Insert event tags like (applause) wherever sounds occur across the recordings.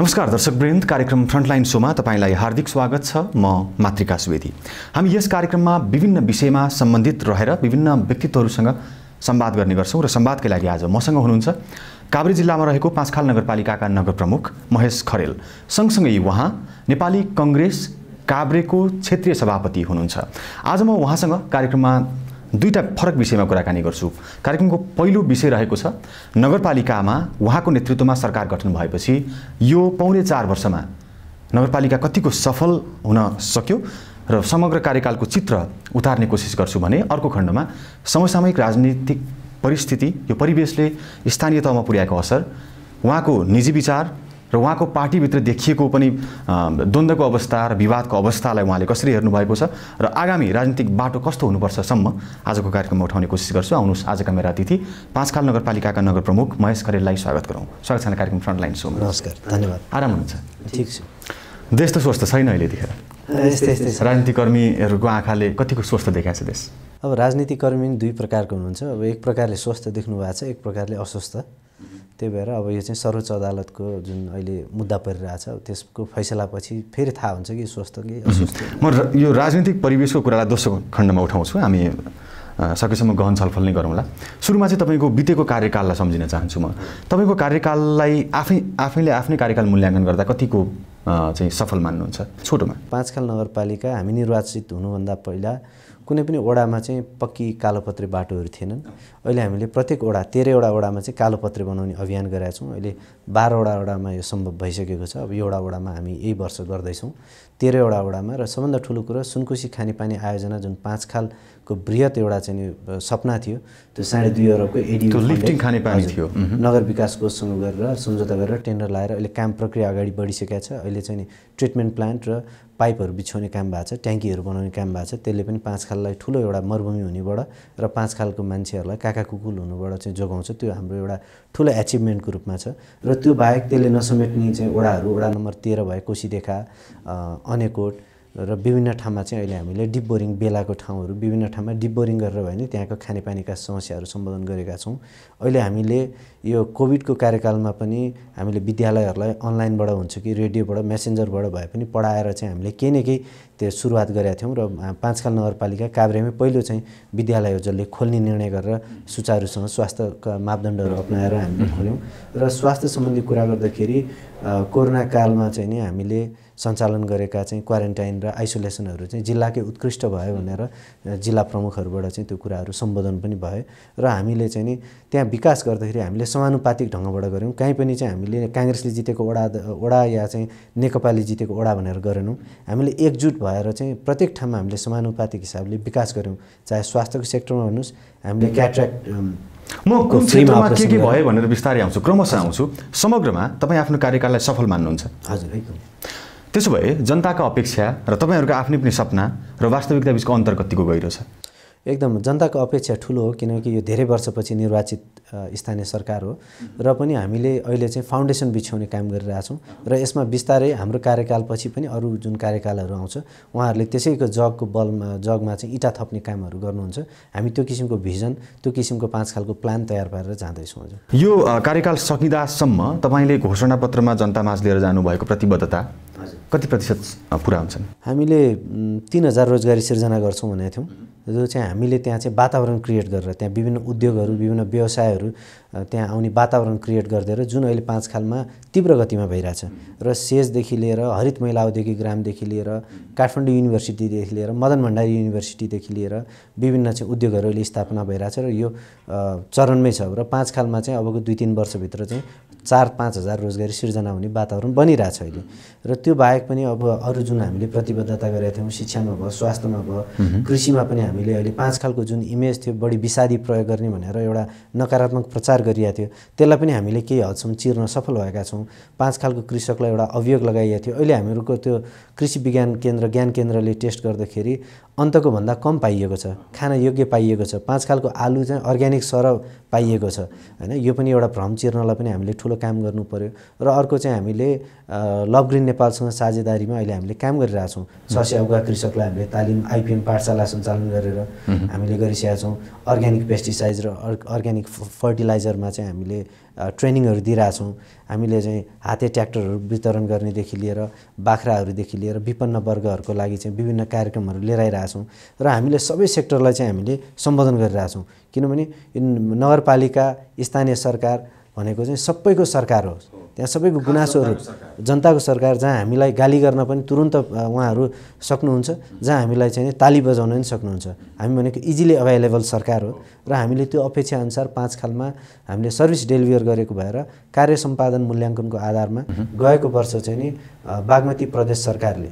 नमस्कार दर्शकवृन्द कार्यक्रम फ्रन्टलाइन सोमा तपाईँलाई हार्दिक स्वागत छ म मातृका सुवेदी हामी यस कार्यक्रममा विभिन्न विषयमा सम्बन्धित रहेर विभिन्न व्यक्तित्वहरूसँग सम्वाद गर्ने गर्छौँ र सम्वादकै लागि आज मसँग हुनुहुन्छ काभ्रे जिल्लामा रहेको पाँचखाल नगरपालिकाका नगर प्रमुख महेश खरेल सँगसँगै उहाँ नेपाली कङ्ग्रेस काभ्रेको क्षेत्रीय सभापति हुनुहुन्छ आज म उहाँसँग कार्यक्रममा दुईवटा फरक विषयमा कुराकानी गर्छु कार्यक्रमको पहिलो विषय रहेको छ नगरपालिकामा उहाँको नेतृत्वमा सरकार गठन भएपछि यो पौने चार वर्षमा नगरपालिका कतिको सफल हुन सक्यो र समग्र कार्यकालको चित्र उतार्ने कोसिस गर्छु भने अर्को खण्डमा समसामयिक राजनीतिक परिस्थिति यो परिवेशले स्थानीय तहमा पुर्याएको असर उहाँको निजी विचार र उहाँको पार्टीभित्र देखिएको पनि द्वन्द्वको अवस्था र विवादको अवस्थालाई उहाँले कसरी हेर्नुभएको छ र आगामी राजनीतिक बाटो कस्तो हुनुपर्छसम्म आजको कार्यक्रममा उठाउने कोसिस गर्छु आउनुहोस् आजका मेरा अतिथि पाँचखाल नगरपालिकाका नगर प्रमुख महेश खरेललाई स्वागत गरौँ स्वागत छ कार्यक्रम फ्रन्टलाइन सो नमस्कार धन्यवाद आराम हुनुहुन्छ ठिक छ देश त स्वस्थ छैन अहिले राजनीति राजनीतिकर्मीहरूको आँखाले कतिको स्वस्थ देखाएको छ देश अब राजनीतिकर्मी दुई प्रकारको हुनुहुन्छ अब एक प्रकारले स्वस्थ देख्नु भएको छ एक प्रकारले अस्वस्थ त्यही भएर अब यो चाहिँ सर्वोच्च अदालतको जुन अहिले मुद्दा परिरहेछ त्यसको फैसलापछि फेरि थाहा हुन्छ कि स्वस्थ कि म यो राजनीतिक परिवेशको कुरालाई दोस्रो खण्डमा उठाउँछु हामी सकेसम्म गहन छलफल नै गरौँला सुरुमा चाहिँ तपाईँको बितेको कार्यकाललाई सम्झिन चाहन्छु म तपाईँको कार्यकाललाई आफै आफैले आफ्नै कार्यकाल मूल्याङ्कन गर्दा कतिको चाहिँ सफल मान्नुहुन्छ छोटोमा पाँचखाल नगरपालिका हामी निर्वाचित हुनुभन्दा पहिला कुनै पनि ओडामा चाहिँ पक्की कालोपत्रे बाटोहरू थिएनन् अहिले हामीले प्रत्येक ओडा तेह्रवटा वडामा चाहिँ कालोपत्रे बनाउने अभियान गरेका छौँ अहिले बाह्रवटा ओडामा यो सम्भव भइसकेको छ अब एउटा वडामा हामी यही वर्ष गर्दैछौँ तेह्रवटा वडामा र सबभन्दा ठुलो कुरो सुनकुसी खानेपानी आयोजना जुन पाँच खालको वृहत एउटा चाहिँ सपना थियो त्यो साढे दुई अरबको एडी खानेपानी थियो नगर विकास कोषसँग गरेर सम्झौता गरेर टेन्डर लाएर अहिले काम प्रक्रिया अगाडि बढिसकेका छ अहिले चाहिँ ट्रिटमेन्ट प्लान्ट र पाइपहरू बिछाउने काम भएको छ ट्याङ्कीहरू बनाउने काम भएको छ त्यसले पनि पाँच खाललाई ठुलो एउटा मरुभूमि हुनेबाट र पाँच खालको मान्छेहरूलाई काका कुकुल हुनुबाट चाहिँ जोगाउँछ त्यो हाम्रो एउटा ठुलो एचिभमेन्टको रूपमा छ र त्यो बाहेक त्यसले नसमेट्ने चाहिँ ओडाहरू ओडा नम्बर तेह्र भयो देखा अनेकोट र विभिन्न ठाउँमा चाहिँ अहिले हामीले डिप बोरिङ बेलाको ठाउँहरू विभिन्न ठाउँमा डिप बोरिङ गरेर भयो भने त्यहाँको खानेपानीका समस्याहरू सम्बोधन गरेका छौँ अहिले हामीले यो कोभिडको कार्यकालमा पनि हामीले विद्यालयहरूलाई अनलाइनबाट हुन्छ कि रेडियोबाट मेसेन्जरबाट भए पनि पढाएर चाहिँ हामीले केही न केही त्यो सुरुवात गरेका थियौँ र पाँचकाल नगरपालिका काभ्रेमै पहिलो चाहिँ विद्यालय जसले खोल्ने निर्णय गरेर सुचारूसँग स्वास्थ्यका मापदण्डहरू अप्नाएर हामीले खोल्यौँ र स्वास्थ्य सम्बन्धी कुरा गर्दाखेरि कोरोना कालमा चाहिँ नि हामीले सञ्चालन गरेका चाहिँ क्वारेन्टाइन र आइसोलेसनहरू चाहिँ जिल्लाकै उत्कृष्ट भयो भनेर जिल्ला प्रमुखहरूबाट चाहिँ त्यो कुराहरू सम्बोधन पनि भयो र हामीले चाहिँ नि त्यहाँ विकास गर्दाखेरि हामीले समानुपातिक ढङ्गबाट गऱ्यौँ काहीँ पनि चाहिँ हामीले काङ्ग्रेसले जितेको वडा वडा या चाहिँ नेकपाले जितेको वडा भनेर गरेनौँ हामीले एकजुट भएर चाहिँ प्रत्येक ठाउँमा हामीले समानुपातिक हिसाबले विकास गऱ्यौँ चाहे स्वास्थ्यको सेक्टरमा भन्नुहोस् हामीले क्याट्र्याक्ट म कुन क्षेत्रमा के के भयो भनेर बिस्तारै आउँछु क्रमशः आउँछु समग्रमा तपाईँ आफ्नो कार्यकाललाई सफल मान्नुहुन्छ हजुर एकदम त्यसो भए जनताका अपेक्षा र तपाईँहरूको आफ्नै पनि सपना र वास्तविकता बिचको अन्तर कतिको गहिरो छ एकदम जनताको अपेक्षा ठुलो हो किनकि यो धेरै वर्षपछि निर्वाचित स्थानीय सरकार हो र पनि हामीले अहिले चाहिँ फाउन्डेसन बिछ्याउने काम गरिरहेछौँ र यसमा बिस्तारै हाम्रो कार्यकालपछि पनि अरू जुन कार्यकालहरू आउँछ उहाँहरूले त्यसैको जगको बलमा जगमा चाहिँ इँटा थप्ने कामहरू गर्नुहुन्छ हामी त्यो किसिमको भिजन त्यो किसिमको पाँच खालको प्लान तयार पारेर जाँदैछौँ हजुर यो कार्यकाल सकिँदासम्म तपाईँले घोषणापत्रमा जनतामाझ लिएर जानुभएको प्रतिबद्धता कति प्रतिशत पुरा हुन्छन् हामीले तिन हजार रोजगारी सिर्जना गर्छौँ भनेको थियौँ जो चाहिँ हामीले त्यहाँ चाहिँ वातावरण क्रिएट गरेर त्यहाँ विभिन्न उद्योगहरू विभिन्न व्यवसायहरू त्यहाँ आउने वातावरण क्रिएट गरिदिएर जुन अहिले पाँच खालमा तीव्र गतिमा भइरहेछ र सेजदेखि लिएर हरित महिला औद्योगिक ग्रामदेखि लिएर काठमाडौँ युनिभर्सिटीदेखि लिएर मदन भण्डारी युनिभर्सिटीदेखि लिएर विभिन्न चाहिँ उद्योगहरू अहिले स्थापना भइरहेछ र यो चरणमै छ र पाँच खालमा चाहिँ अबको दुई तिन वर्षभित्र चाहिँ चार पाँच हजार रोजगारी सिर्जना हुने वातावरण बनिरहेछ अहिले र त्यो बाहेक बाहेक पनि अब अरू जुन हामीले प्रतिबद्धता गरेका थियौँ शिक्षामा भयो स्वास्थ्यमा भयो कृषिमा पनि हामीले अहिले पाँच खालको जुन इमेज थियो बढी विषादी प्रयोग गर्ने भनेर एउटा नकारात्मक प्रचार गरिएको थियो त्यसलाई पनि हामीले केही हदसम्म चिर्न सफल भएका छौँ पाँच खालको कृषकलाई एउटा अभियोग लगाइएको थियो अहिले हामीहरूको त्यो कृषि विज्ञान केन्द्र ज्ञान केन्द्रले टेस्ट गर्दाखेरि अन्तको भन्दा कम पाइएको छ खान योग्य पाइएको छ पाँच खालको आलु चाहिँ अर्ग्यानिक सर पाइएको छ होइन यो पनि एउटा भ्रम चिर्नलाई पनि हामीले ठुलो काम गर्नु पऱ्यो र अर्को चाहिँ हामीले लभ ग्रिन नेपालसँग साझेदारीमा अहिले हामीले काम गरिरहेछौँ सस्याउका कृषकलाई हामीले तालिम आइपिएम पाठशाला सञ्चालन गरेर हामीले गरिसकेका छौँ अर्ग्यानिक पेस्टिसाइड र अर्ग्यानिक फर्टिलाइजरमा चाहिँ हामीले ट्रेनिङहरू दिइरहेछौँ हामीले चाहिँ हाते ट्र्याक्टरहरू वितरण गर्नेदेखि लिएर बाख्राहरूदेखि लिएर विपन्न वर्गहरूको लागि चाहिँ विभिन्न कार्यक्रमहरू लिएर आइरहेछौँ र हामीले सबै सेक्टरलाई चाहिँ हामीले सम्बोधन गरिरहेछौँ किनभने नगरपालिका स्थानीय सरकार भनेको चाहिँ सबैको सरकार हो त्यहाँ सबैको गुनासोहरू जनताको सरकार जहाँ हामीलाई गाली गर्न पनि तुरन्त उहाँहरू सक्नुहुन्छ जहाँ हामीलाई चाहिँ ताली बजाउन पनि सक्नुहुन्छ हामी भनेको इजिली अभाइलेबल सरकार हो र हामीले त्यो अपेक्षाअनुसार पाँच खालमा हामीले सर्भिस डेलिभर गरेको भएर कार्य सम्पादन मूल्याङ्कनको आधारमा गएको वर्ष चाहिँ नि बागमती प्रदेश सरकारले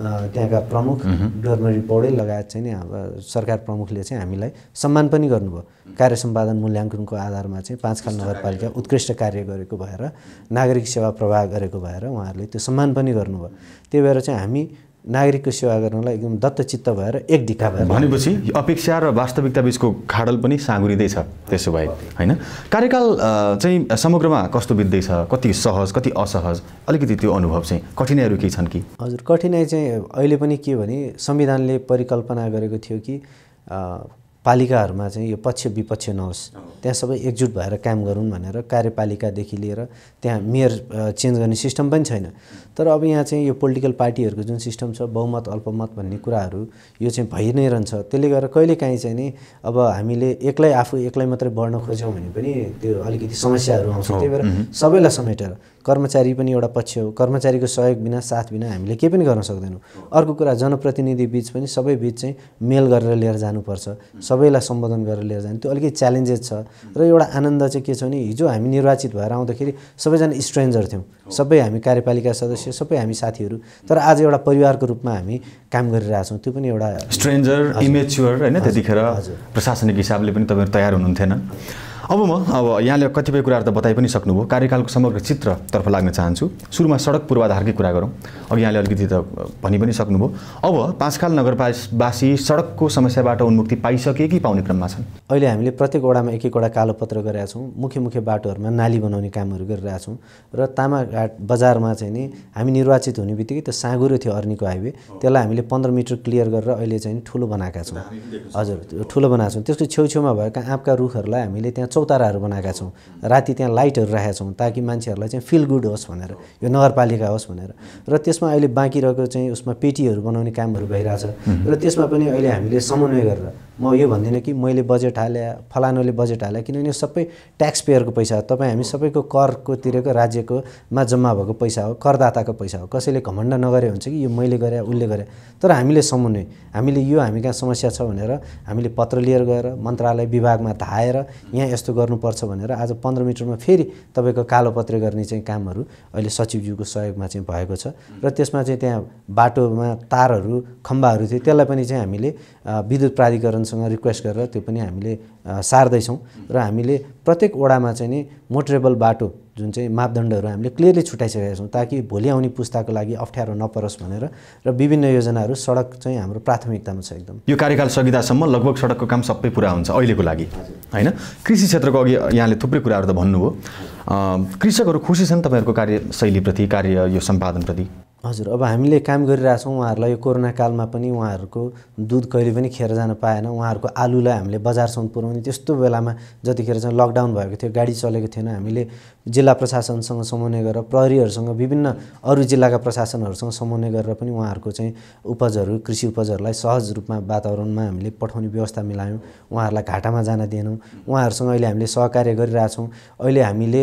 त्यहाँका प्रमुख गभर्नरी पौडेल लगायत चाहिँ नि सरकार प्रमुखले चाहिँ हामीलाई सम्मान पनि गर्नुभयो कार्य सम्पादन मूल्याङ्कनको आधारमा चाहिँ पाँच खाल नगरपालिका उत्कृष्ट कार्य गरेको भएर नागरिक सेवा प्रवाह गरेको भएर उहाँहरूले त्यो सम्मान पनि गर्नुभयो त्यही भएर चाहिँ हामी नागरिकको सेवा गर्नलाई एकदम दत्तचित्त भएर एक ढिका भएर भनेपछि अपेक्षा र वास्तविकता बिचको खाडल पनि साँगुरिँदैछ त्यसो भए होइन कार्यकाल चाहिँ समग्रमा कस्तो बित्दैछ कति सहज कति असहज अलिकति त्यो अनुभव चाहिँ कठिनाइहरू केही छन् कि हजुर कठिनाइ चाहिँ अहिले पनि के भने संविधानले परिकल्पना गरेको थियो कि पालिकाहरूमा चाहिँ यो पक्ष विपक्ष नहोस् त्यहाँ सबै एकजुट भएर काम गरौँ भनेर कार्यपालिकादेखि लिएर त्यहाँ मेयर चेन्ज गर्ने सिस्टम पनि छैन तर अब यहाँ चाहिँ यो पोलिटिकल पार्टीहरूको जुन सिस्टम छ बहुमत अल्पमत भन्ने कुराहरू यो चाहिँ भइ नै रहन्छ त्यसले गर्दा कहिलेकाहीँ चाहिँ नि अब हामीले एक्लै आफू एक्लै मात्रै बढ्न खोज्यौँ भने पनि त्यो अलिकति समस्याहरू आउँछ त्यही भएर सबैलाई समेटेर कर्मचारी पनि एउटा पक्ष हो कर्मचारीको सहयोग बिना साथ बिना हामीले केही पनि गर्न सक्दैनौँ अर्को कुरा जनप्रतिनिधि बिच पनि सबै बिच चाहिँ मेल गरेर लिएर जानुपर्छ सबैलाई सम्बोधन गरेर लिएर जानु त्यो अलिकति च्यालेन्जेस छ र एउटा आनन्द चाहिँ के छ भने हिजो हामी निर्वाचित भएर आउँदाखेरि सबैजना स्ट्रेन्जर थियौँ सबै हामी कार्यपालिका सदस्य सबै हामी साथीहरू तर आज एउटा परिवारको रूपमा हामी काम गरिरहेछौँ त्यो पनि एउटा स्ट्रेन्जर इमेच्योर होइन त्यतिखेर प्रशासनिक हिसाबले पनि तपाईँहरू तयार हुनुहुन्थेन अब म अब यहाँले कतिपय कुराहरू त बताइ पनि सक्नुभयो कार्यकालको समग्र चित्रतर्फ लाग्न चाहन्छु सुरुमा सडक पूर्वाधारकै कुरा गरौँ अघि यहाँले अलिकति त भनि पनि सक्नुभयो अब पाँचखाल नगरपावासी सडकको समस्याबाट उन्मुक्ति पाइसके कि पाउने क्रममा छन् अहिले हामीले प्रत्येक वडामा एक एकवटा कालोपत्र गरेका छौँ मुख्य मुख्य बाटोहरूमा नाली बनाउने कामहरू गरिरहेका छौँ र तामाघाट बजारमा चाहिँ नि हामी निर्वाचित हुने बित्तिकै त्यो साँगुरो थियो अर्नीको हाइवे त्यसलाई हामीले पन्ध्र मिटर क्लियर गरेर अहिले चाहिँ ठुलो बनाएका छौँ हजुर ठुलो बनाएको छौँ त्यसको छेउछेउमा भएका आँपका रुखहरूलाई हामीले त्यहाँ चौताराहरू बनाएका छौँ राति त्यहाँ लाइटहरू राखेका छौँ ताकि मान्छेहरूलाई चाहिँ फिल गुड होस् भनेर यो नगरपालिका होस् भनेर र त्यसमा अहिले बाँकी रहेको चाहिँ उसमा पेटीहरू बनाउने कामहरू भइरहेछ र त्यसमा पनि अहिले हामीले समन्वय गरेर म यो भन्दिनँ कि मैले बजेट हाले फलानुले बजेट हाले किनभने यो सबै ट्याक्स पेयरको पैसा हो तपाईँ हामी सबैको करको तिरेको राज्यकोमा जम्मा भएको पैसा हो करदाताको पैसा हो कसैले घमण्ड नगरे हुन्छ कि यो मैले गरेँ उसले गरेँ तर हामीले समन्वय हामीले यो हामी कहाँ समस्या छ भनेर हामीले पत्र लिएर गएर मन्त्रालय विभागमा धाएर यहाँ यस्तो गर्नुपर्छ भनेर आज पन्ध्र मिटरमा फेरि तपाईँको कालोपत्र गर्ने चाहिँ कामहरू अहिले सचिवज्यूको सहयोगमा चाहिँ भएको छ र त्यसमा चाहिँ त्यहाँ बाटोमा तारहरू खम्बाहरू थियो त्यसलाई पनि चाहिँ हामीले विद्युत प्राधिकरण प्रधानसँग रिक्वेस्ट गरेर त्यो पनि हामीले सार्दैछौँ र हामीले प्रत्येक वडामा चाहिँ नि मोटरेबल बाटो जुन चाहिँ मापदण्डहरू हामीले क्लियरली छुट्याइसकेका छौँ ताकि भोलि आउने पुस्ताको लागि अप्ठ्यारो नपरोस् भनेर र विभिन्न योजनाहरू सडक चाहिँ हाम्रो प्राथमिकतामा छ एकदम यो कार्यकाल सकिँदासम्म लगभग सडकको काम सबै पुरा हुन्छ अहिलेको लागि होइन कृषि क्षेत्रको अघि यहाँले थुप्रै कुराहरू त भन्नुभयो कृषकहरू खुसी छन् तपाईँहरूको कार्यशैलीप्रति कार्य यो सम्पादनप्रति हजुर अब हामीले काम गरिरहेछौँ उहाँहरूलाई यो कोरोना कालमा पनि उहाँहरूको दुध कहिले पनि खेर जान पाएन उहाँहरूको आलुलाई हामीले बजारसम्म पुऱ्याउने त्यस्तो बेलामा जतिखेर चाहिँ लकडाउन भएको थियो गाडी चलेको थिएन हामीले जिल्ला प्रशासनसँग समन्वय गरेर प्रहरीहरूसँग विभिन्न अरू जिल्लाका प्रशासनहरूसँग समन्वय गरेर पनि उहाँहरूको चाहिँ उपजहरू कृषि उपजहरूलाई सहज रूपमा वातावरणमा हामीले पठाउने व्यवस्था मिलायौँ उहाँहरूलाई घाटामा जान दिएनौँ उहाँहरूसँग अहिले हामीले सहकार्य गरिरहेछौँ अहिले हामीले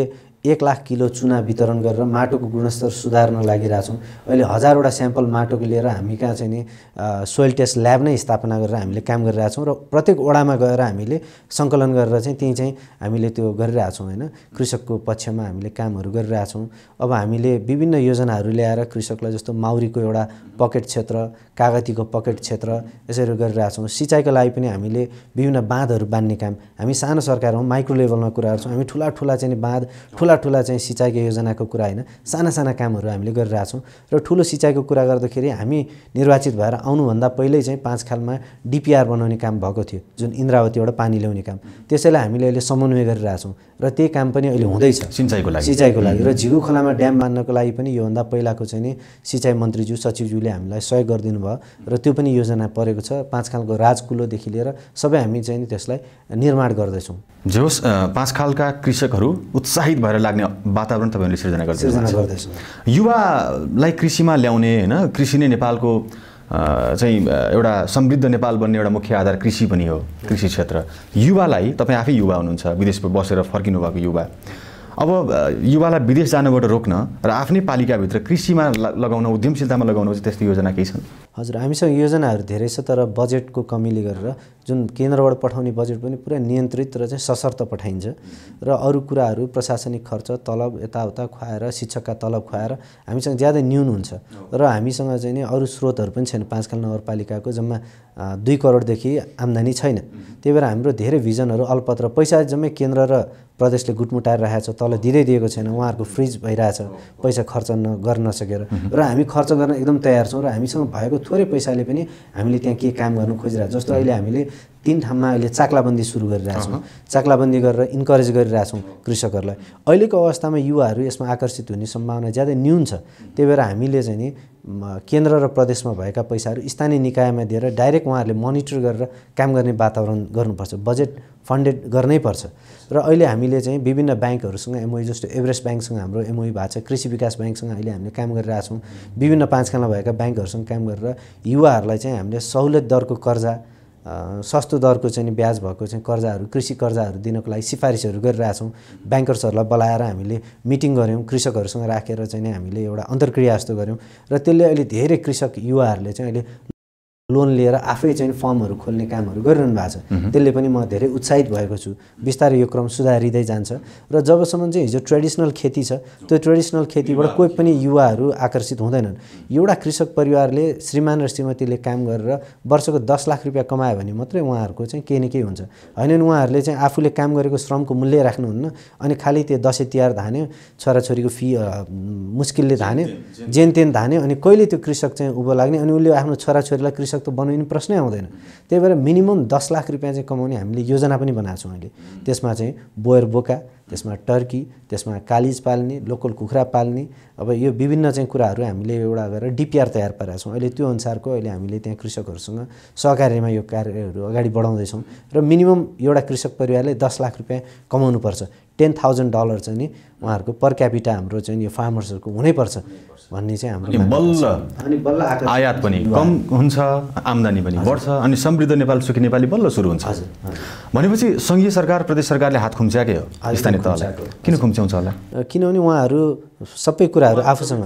एक लाख किलो चुना वितरण गरेर माटोको गुणस्तर सुधार्न लागिरहेछौँ अहिले हजारवटा स्याम्पल माटोको लिएर हामी कहाँ चाहिँ नि सोइल टेस्ट ल्याब नै स्थापना गरेर हामीले काम गरिरहेछौँ र प्रत्येक ओडामा गएर हामीले सङ्कलन गरेर चाहिँ त्यहीँ चाहिँ हामीले त्यो गरिरहेछौँ होइन कृषकको पक्षमा हामीले कामहरू गरिरहेछौँ अब हामीले विभिन्न योजनाहरू ल्याएर कृषकलाई जस्तो माउरीको एउटा पकेट क्षेत्र कागतीको पकेट क्षेत्र यसरी गरिरहेछौँ सिँचाइको लागि पनि हामीले विभिन्न बाँधहरू बाँध्ने काम हामी सानो सरकार हौँ माइक्रो लेभलमा कुरा छौँ हामी ठुला ठुला चाहिँ बाँध ठुला ठुला ठुला चाहिँ सिँचाइको योजनाको कुरा होइन साना साना कामहरू हामीले गरिरहेछौँ र ठुलो सिँचाइको कुरा गर्दाखेरि हामी निर्वाचित भएर आउनुभन्दा पहिल्यै चाहिँ पाँच खालमा डिपिआर बनाउने काम भएको थियो जुन इन्द्रावतीबाट पानी ल्याउने काम त्यसैलाई हामीले अहिले समन्वय गरिरहेछौँ र त्यही काम पनि अहिले हुँदैछ सिँचाइको लागि सिँचाइको लागि र झिगु खोलामा ड्याम बाँध्नको लागि पनि योभन्दा पहिलाको चाहिँ नि सिँचाइ मन्त्रीज्यू सचिवज्यूले हामीलाई सहयोग गरिदिनु भयो र त्यो पनि योजना परेको छ पाँच खालको राजकुलोदेखि लिएर सबै हामी चाहिँ त्यसलाई निर्माण गर्दैछौँ जो पाँच खालका कृषकहरू उत्साहित भएर लाग्ने वातावरण तपाईँहरूले सिर्जना गर्दै युवालाई कृषिमा ल्याउने होइन कृषि नै नेपालको चाहिँ एउटा समृद्ध नेपाल बन्ने एउटा मुख्य आधार कृषि पनि हो कृषि क्षेत्र युवालाई तपाईँ आफै युवा हुनुहुन्छ विदेश बसेर फर्किनु भएको युवा अब युवालाई विदेश जानबाट रोक्न र आफ्नै पालिकाभित्र कृषिमा लगाउन उद्यमशीलतामा लगाउन चाहिँ त्यस्तो योजना केही छन् हजुर हामीसँग योजनाहरू धेरै छ तर बजेटको कमीले गरेर जुन केन्द्रबाट पठाउने बजेट पनि पुरा नियन्त्रित र चाहिँ सशर्त पठाइन्छ र अरू कुराहरू प्रशासनिक खर्च तलब यताउता खुवाएर शिक्षकका तलब खुवाएर हामीसँग ज्यादै न्यून हुन्छ र हामीसँग चाहिँ नि अरू स्रोतहरू पनि छैन पाँचखाल नगरपालिकाको जम्मा दुई करोडदेखि आम्दानी छैन त्यही भएर हाम्रो धेरै भिजनहरू अल्पत्र पैसा जम्मै केन्द्र र प्रदेशले गुटमुटाएर राखेको छ तल दिँदै दिएको छैन उहाँहरूको फ्रिज भइरहेछ पैसा खर्च न गर्न नसकेर र हामी खर्च गर्न एकदम तयार छौँ र हामीसँग भएको थोरै पैसाले पनि हामीले त्यहाँ के काम गर्नु खोजिरहेको जस्तो अहिले हामीले तिन ठाउँमा अहिले चाक्लाबन्दी सुरु गरिरहेछौँ चाक्लाबन्दी गरेर इन्करेज गरिरहेछौँ कृषकहरूलाई अहिलेको अवस्थामा युवाहरू यसमा आकर्षित हुने सम्भावना ज्यादै न्यून छ त्यही भएर हामीले चाहिँ नि केन्द्र र प्रदेशमा भएका पैसाहरू स्थानीय निकायमा दिएर डाइरेक्ट उहाँहरूले मोनिटर गरेर काम गर्ने वातावरण गर्नुपर्छ बजेट फन्डेड गर्नै पर्छ र अहिले हामीले चाहिँ विभिन्न ब्याङ्कहरूसँग एमओई e जस्तो एभरेस्ट ब्याङ्कसँग हाम्रो एमओई e भएको छ कृषि विकास ब्याङ्कसँग अहिले हामीले काम गरिरहेछौँ विभिन्न पाँच पाँचखाना भएका ब्याङ्कहरूसँग काम गरेर युवाहरूलाई चाहिँ हामीले सहुलियत दरको कर्जा सस्तो दरको चाहिँ ब्याज भएको चाहिँ कर्जाहरू कृषि कर्जाहरू दिनको लागि सिफारिसहरू गरिरहेछौँ ब्याङ्कर्सहरूलाई बोलाएर हामीले मिटिङ गऱ्यौँ कृषकहरूसँग राखेर चाहिँ हामीले एउटा अन्तर्क्रिया जस्तो गऱ्यौँ र त्यसले अहिले धेरै कृषक युवाहरूले चाहिँ अहिले लोन लिएर आफै चाहिँ फर्महरू खोल्ने कामहरू गरिरहनु भएको छ त्यसले पनि म धेरै उत्साहित भएको छु बिस्तारै यो क्रम सुधारिँदै जान्छ र जबसम्म चाहिँ हिजो ट्रेडिसनल खेती छ त्यो ट्रेडिसनल खेतीबाट कोही पनि युवाहरू आकर्षित हुँदैनन् एउटा कृषक परिवारले श्रीमान र श्रीमतीले काम गरेर वर्षको दस लाख रुपियाँ कमायो भने मात्रै उहाँहरूको चाहिँ केही न केही हुन्छ होइन भने उहाँहरूले चाहिँ आफूले काम गरेको श्रमको मूल्य राख्नुहुन्न अनि खालि त्यो दसैँ तिहार धान्यो छोराछोरीको फी मुस्किलले धान्यो जेन तेन धान्यो अनि कहिले त्यो कृषक चाहिँ उभो लाग्ने अनि उसले आफ्नो छोराछोरीलाई कृषक त बनाइने प्रश्नै आउँदैन त्यही भएर मिनिमम दस लाख रुपियाँ चाहिँ कमाउने हामीले योजना पनि बनाएको छौँ अहिले त्यसमा चाहिँ बोयर बोका त्यसमा टर्की त्यसमा कालिज पाल्ने लोकल कुखुरा पाल्ने अब यो विभिन्न चाहिँ कुराहरू हामीले एउटा गरेर डिपिआर तयार पारेका छौँ अहिले त्यो अनुसारको अहिले हामीले त्यहाँ कृषकहरूसँग सहकार्यमा यो कार्यहरू अगाडि बढाउँदैछौँ र मिनिमम एउटा कृषक परिवारले दस लाख रुपियाँ कमाउनुपर्छ टेन थाउजन्ड डलर चाहिँ नि उहाँहरूको पर क्यापिटा हाम्रो चाहिँ यो फार्मर्सहरूको हुनैपर्छ भन्ने चाहिँ हाम्रो बल्ल अनि बल्ल आयात पनि कम हुन्छ आम्दानी पनि बढ्छ अनि समृद्ध नेपाल सुखी नेपाली बल्ल सुरु हुन्छ भनेपछि सङ्घीय सरकार प्रदेश सरकारले हात खुम्च्याकै हो स्थानीय तहलाई किन खुम्च्याउँछ होला किनभने उहाँहरू सबै कुराहरू आफूसँग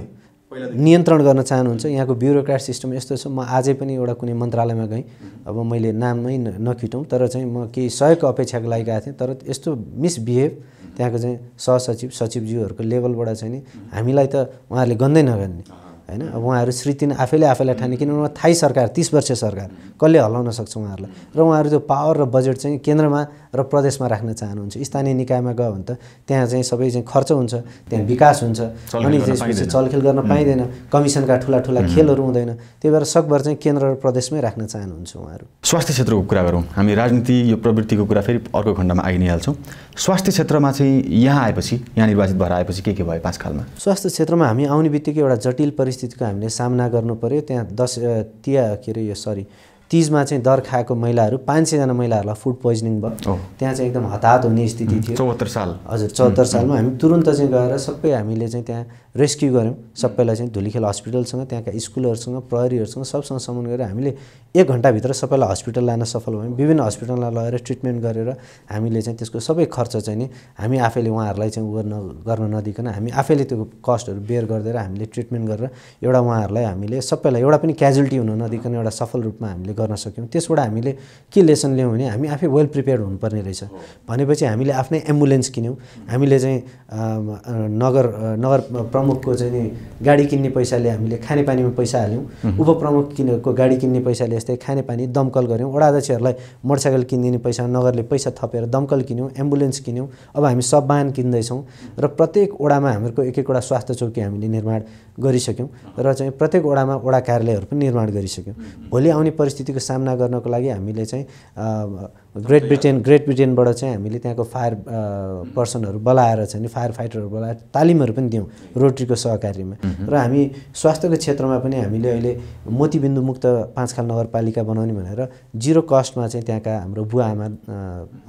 नियन्त्रण गर्न चाहनुहुन्छ यहाँको ब्युरोक्राट सिस्टम यस्तो छ म आजै पनि एउटा कुनै मन्त्रालयमा गएँ अब मैले नामै नखिटौँ तर चाहिँ म केही सहयोगको अपेक्षाको लागि गएको थिएँ तर यस्तो मिसबिहेभ त्यहाँको चाहिँ सहसचिव सचिवज्यूहरूको लेभलबाट चाहिँ नि हामीलाई त उहाँहरूले गन्दै नगर्ने होइन अब उहाँहरू श्रीतिन आफैले आफैलाई ठाने किनभने थाई सरकार तिस वर्ष सरकार कसले हलाउन सक्छ उहाँहरूलाई र उहाँहरू त्यो पावर र बजेट चाहिँ केन्द्रमा र प्रदेशमा राख्न चाहनुहुन्छ स्थानीय निकायमा गयो भने त त्यहाँ चाहिँ सबै चाहिँ खर्च हुन्छ त्यहाँ विकास हुन्छ अनि त्यसपछि चलखेल गर्न पाइँदैन कमिसनका ठुला ठुला खेलहरू हुँदैन त्यही भएर सकभर चाहिँ केन्द्र र प्रदेशमै राख्न चाहनुहुन्छ उहाँहरू स्वास्थ्य क्षेत्रको कुरा गरौँ हामी राजनीति यो प्रवृत्तिको कुरा फेरि अर्को खण्डमा आइ नै हाल्छौँ स्वास्थ्य क्षेत्रमा चाहिँ यहाँ आएपछि यहाँ निर्वाचित भएर आएपछि के के भयो पाँच खालमा स्वास्थ्य क्षेत्रमा हामी आउने बित्तिकै एउटा जटिल परिस्थितिको हामीले सामना गर्नु पऱ्यो त्यहाँ दस तिया के अरे यो सरी तिजमा चाहिँ दर खाएको महिलाहरू पाँच सयजना महिलाहरूलाई फुड पोइजनिङ भयो त्यहाँ चाहिँ एकदम हताहत हुने स्थिति थियो चौहत्तर साल हजुर चौहत्तर सालमा हामी तुरन्त चाहिँ गएर सबै हामीले चाहिँ त्यहाँ रेस्क्यु गऱ्यौँ सबैलाई चाहिँ धुलीखेल हस्पिटलसँग त्यहाँका स्कुलहरूसँग प्रहरीहरूसँग सबसँग समन्वय गरेर हामीले एक घन्टाभित्र सबैलाई हस्पिटल लान सफल भयौँ विभिन्न हस्पिटललाई लगेर ट्रिटमेन्ट गरेर हामीले चाहिँ त्यसको सबै खर्च चाहिँ नि हामी आफैले उहाँहरूलाई चाहिँ गर्न गर्न नदिकन हामी आफैले त्यो कस्टहरू बेयर गरिदिएर हामीले ट्रिटमेन्ट गरेर एउटा उहाँहरूलाई हामीले सबैलाई एउटा पनि क्याजुअलिटी हुन नदिकन एउटा सफल रूपमा हामीले गर्न सक्यौँ त्यसबाट हामीले के लेसन लियौँ भने हामी आफै वेल प्रिपेयर हुनुपर्ने रहेछ भनेपछि हामीले आफ्नै एम्बुलेन्स किन्यौँ हामीले चाहिँ नगर नगर प्रमुखको चाहिँ नि गाडी किन्ने पैसाले हामीले खानेपानीमा पैसा हाल्यौँ उपप्रमुख किनेको गाडी किन्ने पैसाले यस्तै खानेपानी दमकल गऱ्यौँ वडा मोटरसाइकल किनिदिने पैसा नगरले पैसा थपेर दमकल किन्यौँ एम्बुलेन्स किन्यौँ अब हामी सब वाहन किन्दैछौँ र प्रत्येक वडामा हामीहरूको एक एकवटा स्वास्थ्य चौकी हामीले निर्माण गरिसक्यौँ र चाहिँ प्रत्येक वडामा वडा कार्यालयहरू पनि निर्माण गरिसक्यौँ भोलि आउने परिस्थितिको सामना गर्नको लागि हामीले चाहिँ ग्रेट ब्रिटेन ग्रेट ब्रिटेनबाट चाहिँ हामीले त्यहाँको फायर पर्सनहरू बोलाएर चाहिँ फायर फाइटरहरू बोलाएर तालिमहरू पनि दियौँ रोटरीको सहकारीमा र हामी स्वास्थ्यको क्षेत्रमा पनि हामीले अहिले मोतीबिन्दु मुक्त पाँचखाल नगरपालिका बनाउने भनेर जिरो कस्टमा चाहिँ त्यहाँका हाम्रो बुवा आमा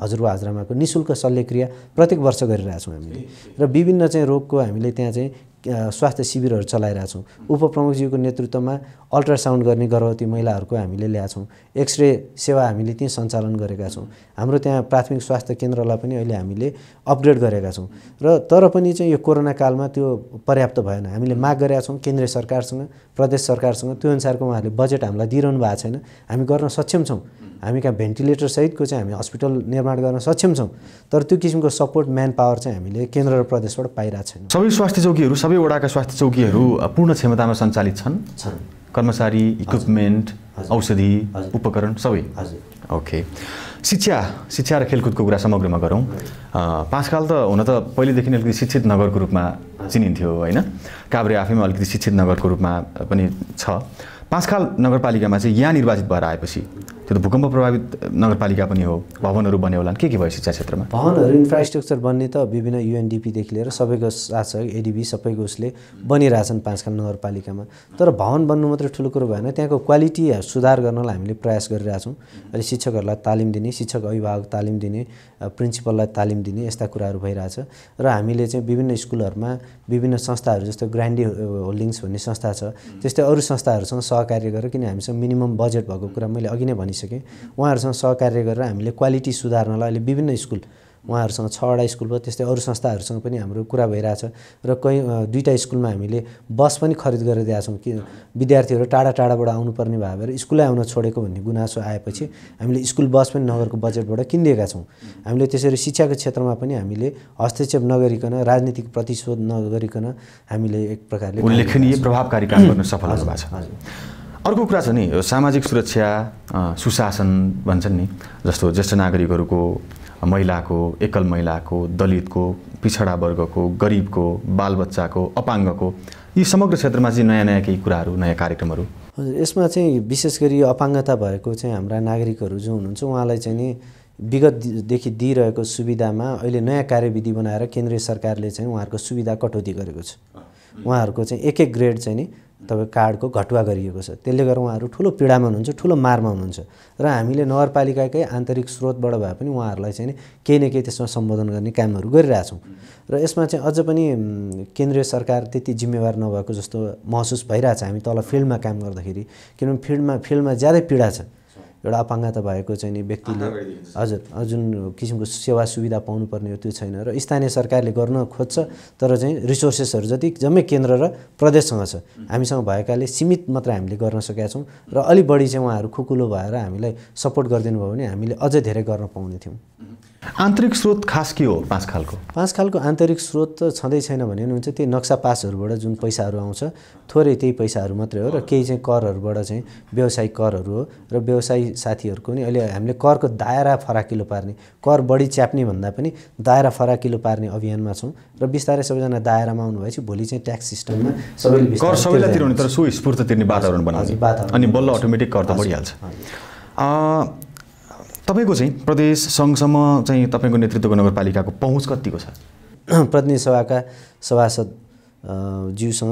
हजुरबा हजुरआमाको निशुल्क शल्यक्रिया प्रत्येक वर्ष गरिरहेछौँ हामीले र विभिन्न चाहिँ रोगको हामीले त्यहाँ चाहिँ स्वास्थ्य शिविरहरू चलाइरहेछौँ उपप्रमुखजीको नेतृत्वमा अल्ट्रासाउन्ड गर्ने गर्भवती महिलाहरूको हामीले ल्याएछौँ एक्सरे सेवा हामीले त्यहीँ सञ्चालन गरेका छौँ हाम्रो त्यहाँ प्राथमिक स्वास्थ्य केन्द्रलाई पनि अहिले हामीले अपग्रेड गरेका छौँ र तर पनि चाहिँ यो कोरोना कालमा त्यो पर्याप्त भएन हामीले माग गरेका छौँ केन्द्रीय सरकारसँग प्रदेश सरकारसँग त्यो अनुसारको उहाँहरूले बजेट हामीलाई दिइरहनु भएको छैन हामी गर्न सक्षम छौँ हामी कहाँ भेन्टिलेटरसहितको चाहिँ हामी हस्पिटल निर्माण गर्न सक्षम छौँ तर त्यो किसिमको सपोर्ट म्यान पावर चाहिँ हामीले केन्द्र र प्रदेशबाट पाइरहेको छैन सबै स्वास्थ्य चौकीहरू सबै वडाका स्वास्थ्य चौकीहरू पूर्ण क्षमतामा सञ्चालित छन् कर्मचारी इक्विपमेन्ट औषधि उपकरण सबै हजुर ओके शिक्षा शिक्षा र खेलकुदको कुरा समग्रमा गरौँ पाँचकाल त हुन त पहिलेदेखि अलिकति शिक्षित नगरको रूपमा चिनिन्थ्यो होइन काभ्रे आफैमा अलिकति शिक्षित नगरको रूपमा पनि छ पाँचकाल नगरपालिकामा चाहिँ यहाँ निर्वाचित भएर आएपछि त्यो त भूकम्प प्रभावित नगरपालिका पनि हो भवनहरू बन्यो होला के के भयो शिक्षा क्षेत्रमा भवनहरू इन्फ्रास्ट्रक्चर बन्ने त विभिन्न युएनडिपीदेखि लिएर सबैको साथ छ एडिबी सबैको उसले बनिरहेछन् पाँचखाम नगरपालिकामा तर भवन बन्नु मात्रै ठुलो कुरो भएन त्यहाँको क्वालिटी सुधार गर्नलाई हामीले प्रयास गरिरहेछौँ अहिले शिक्षकहरूलाई तालिम दिने शिक्षक अभिभावक तालिम दिने प्रिन्सिपललाई तालिम दिने यस्ता कुराहरू भइरहेछ र हामीले चाहिँ विभिन्न स्कुलहरूमा विभिन्न संस्थाहरू जस्तो ग्रान्डी होल्डिङ्स भन्ने संस्था छ त्यस्तै अरू संस्थाहरूसँग सहकार्य गरेर किन हामीसँग मिनिमम बजेट भएको कुरा मैले अघि नै भनिसकेँ भइसके उहाँहरूसँग सहकार्य गरेर हामीले क्वालिटी सुधार्नलाई अहिले विभिन्न स्कुल उहाँहरूसँग छवटा स्कुल भयो त्यस्तै अरू संस्थाहरूसँग पनि हाम्रो कुरा भइरहेछ र कहीँ दुईवटा स्कुलमा हामीले बस पनि खरिद गरेर दिएका छौँ कि विद्यार्थीहरू टाढा टाढाबाट आउनुपर्ने भए भएर स्कुलै आउन छोडेको भन्ने गुनासो आएपछि हामीले स्कुल बस पनि नगरको बजेटबाट किनिदिएका छौँ हामीले त्यसरी शिक्षाको क्षेत्रमा पनि हामीले हस्तक्षेप नगरिकन राजनीतिक प्रतिशोध नगरिकन हामीले एक प्रकारले उल्लेखनीय प्रभावकारी काम गर्न (clears throat) सफल भएको छ हजुर अर्को कुरा छ नि यो सामाजिक सुरक्षा सुशासन भन्छन् नि जस्तो ज्येष्ठ नागरिकहरूको महिलाको एकल महिलाको दलितको पिछडा वर्गको गरिबको बालबच्चाको अपाङ्गको यी समग्र क्षेत्रमा चाहिँ नयाँ नयाँ केही कुराहरू नयाँ कार्यक्रमहरू हजुर यसमा चाहिँ विशेष गरी अपाङ्गता भएको चाहिँ हाम्रा नागरिकहरू जो हुनुहुन्छ उहाँलाई चाहिँ नि विगतदेखि दिइरहेको सुविधामा अहिले नयाँ कार्यविधि बनाएर केन्द्रीय सरकारले चाहिँ उहाँहरूको सुविधा कटौती गरेको छ उहाँहरूको चाहिँ एक एक ग्रेड चाहिँ नि तपाईँको कार्डको घटुवा गरिएको छ त्यसले गर्दा उहाँहरू ठुलो पीडामा हुनुहुन्छ ठुलो मारमा हुनुहुन्छ र हामीले नगरपालिकाकै आन्तरिक स्रोतबाट भए पनि उहाँहरूलाई चाहिँ केही न केही त्यसमा सम्बोधन गर्ने कामहरू गरिरहेछौँ र यसमा चाहिँ अझ पनि केन्द्रीय सरकार त्यति जिम्मेवार नभएको जस्तो महसुस भइरहेछ हामी तल फिल्डमा काम गर्दाखेरि किनभने फिल्डमा फिल्डमा ज्यादै पीडा छ एउटा अपाङ्गता भएको चाहिँ नि व्यक्तिले हजुर जुन किसिमको सेवा सुविधा पाउनुपर्ने हो त्यो छैन र स्थानीय सरकारले गर्न खोज्छ तर चाहिँ रिसोर्सेसहरू जति जम्मै केन्द्र र प्रदेशसँग छ हामीसँग भएकाले सीमित मात्र हामीले गर्न सकेका छौँ र अलि बढी चाहिँ उहाँहरू खुकुलो भएर हामीलाई सपोर्ट गरिदिनु भयो भने हामीले अझै धेरै गर्न पाउने थियौँ आन्तरिक स्रोत खास के हो पाँच खालको पाँच खालको आन्तरिक स्रोत त छँदै छैन भने हुन्छ त्यही नक्सा पासहरूबाट जुन पैसाहरू आउँछ थोरै त्यही पैसाहरू मात्रै हो र केही चाहिँ करहरूबाट चाहिँ व्यवसायिक करहरू हो र व्यवसायी साथीहरूको नि अहिले हामीले करको दायरा फराकिलो पार्ने कर बढी च्याप्ने भन्दा पनि दायरा फराकिलो पार्ने अभियानमा छौँ र बिस्तारै सबैजना दायरामा आउनु भएपछि भोलि चाहिँ ट्याक्स सिस्टममा सबैले कर तिर्ने वातावरण बनाउँछ अनि बल्ल अटोमेटिक कर त बढिहाल्छ तपाईँको चाहिँ प्रदेश सङ्घसम्म चाहिँ तपाईँको नेतृत्वको नगरपालिकाको पहुँच कतिको छ (clears throat) प्रतिनिधि सभाका सभासद ज्यूसँग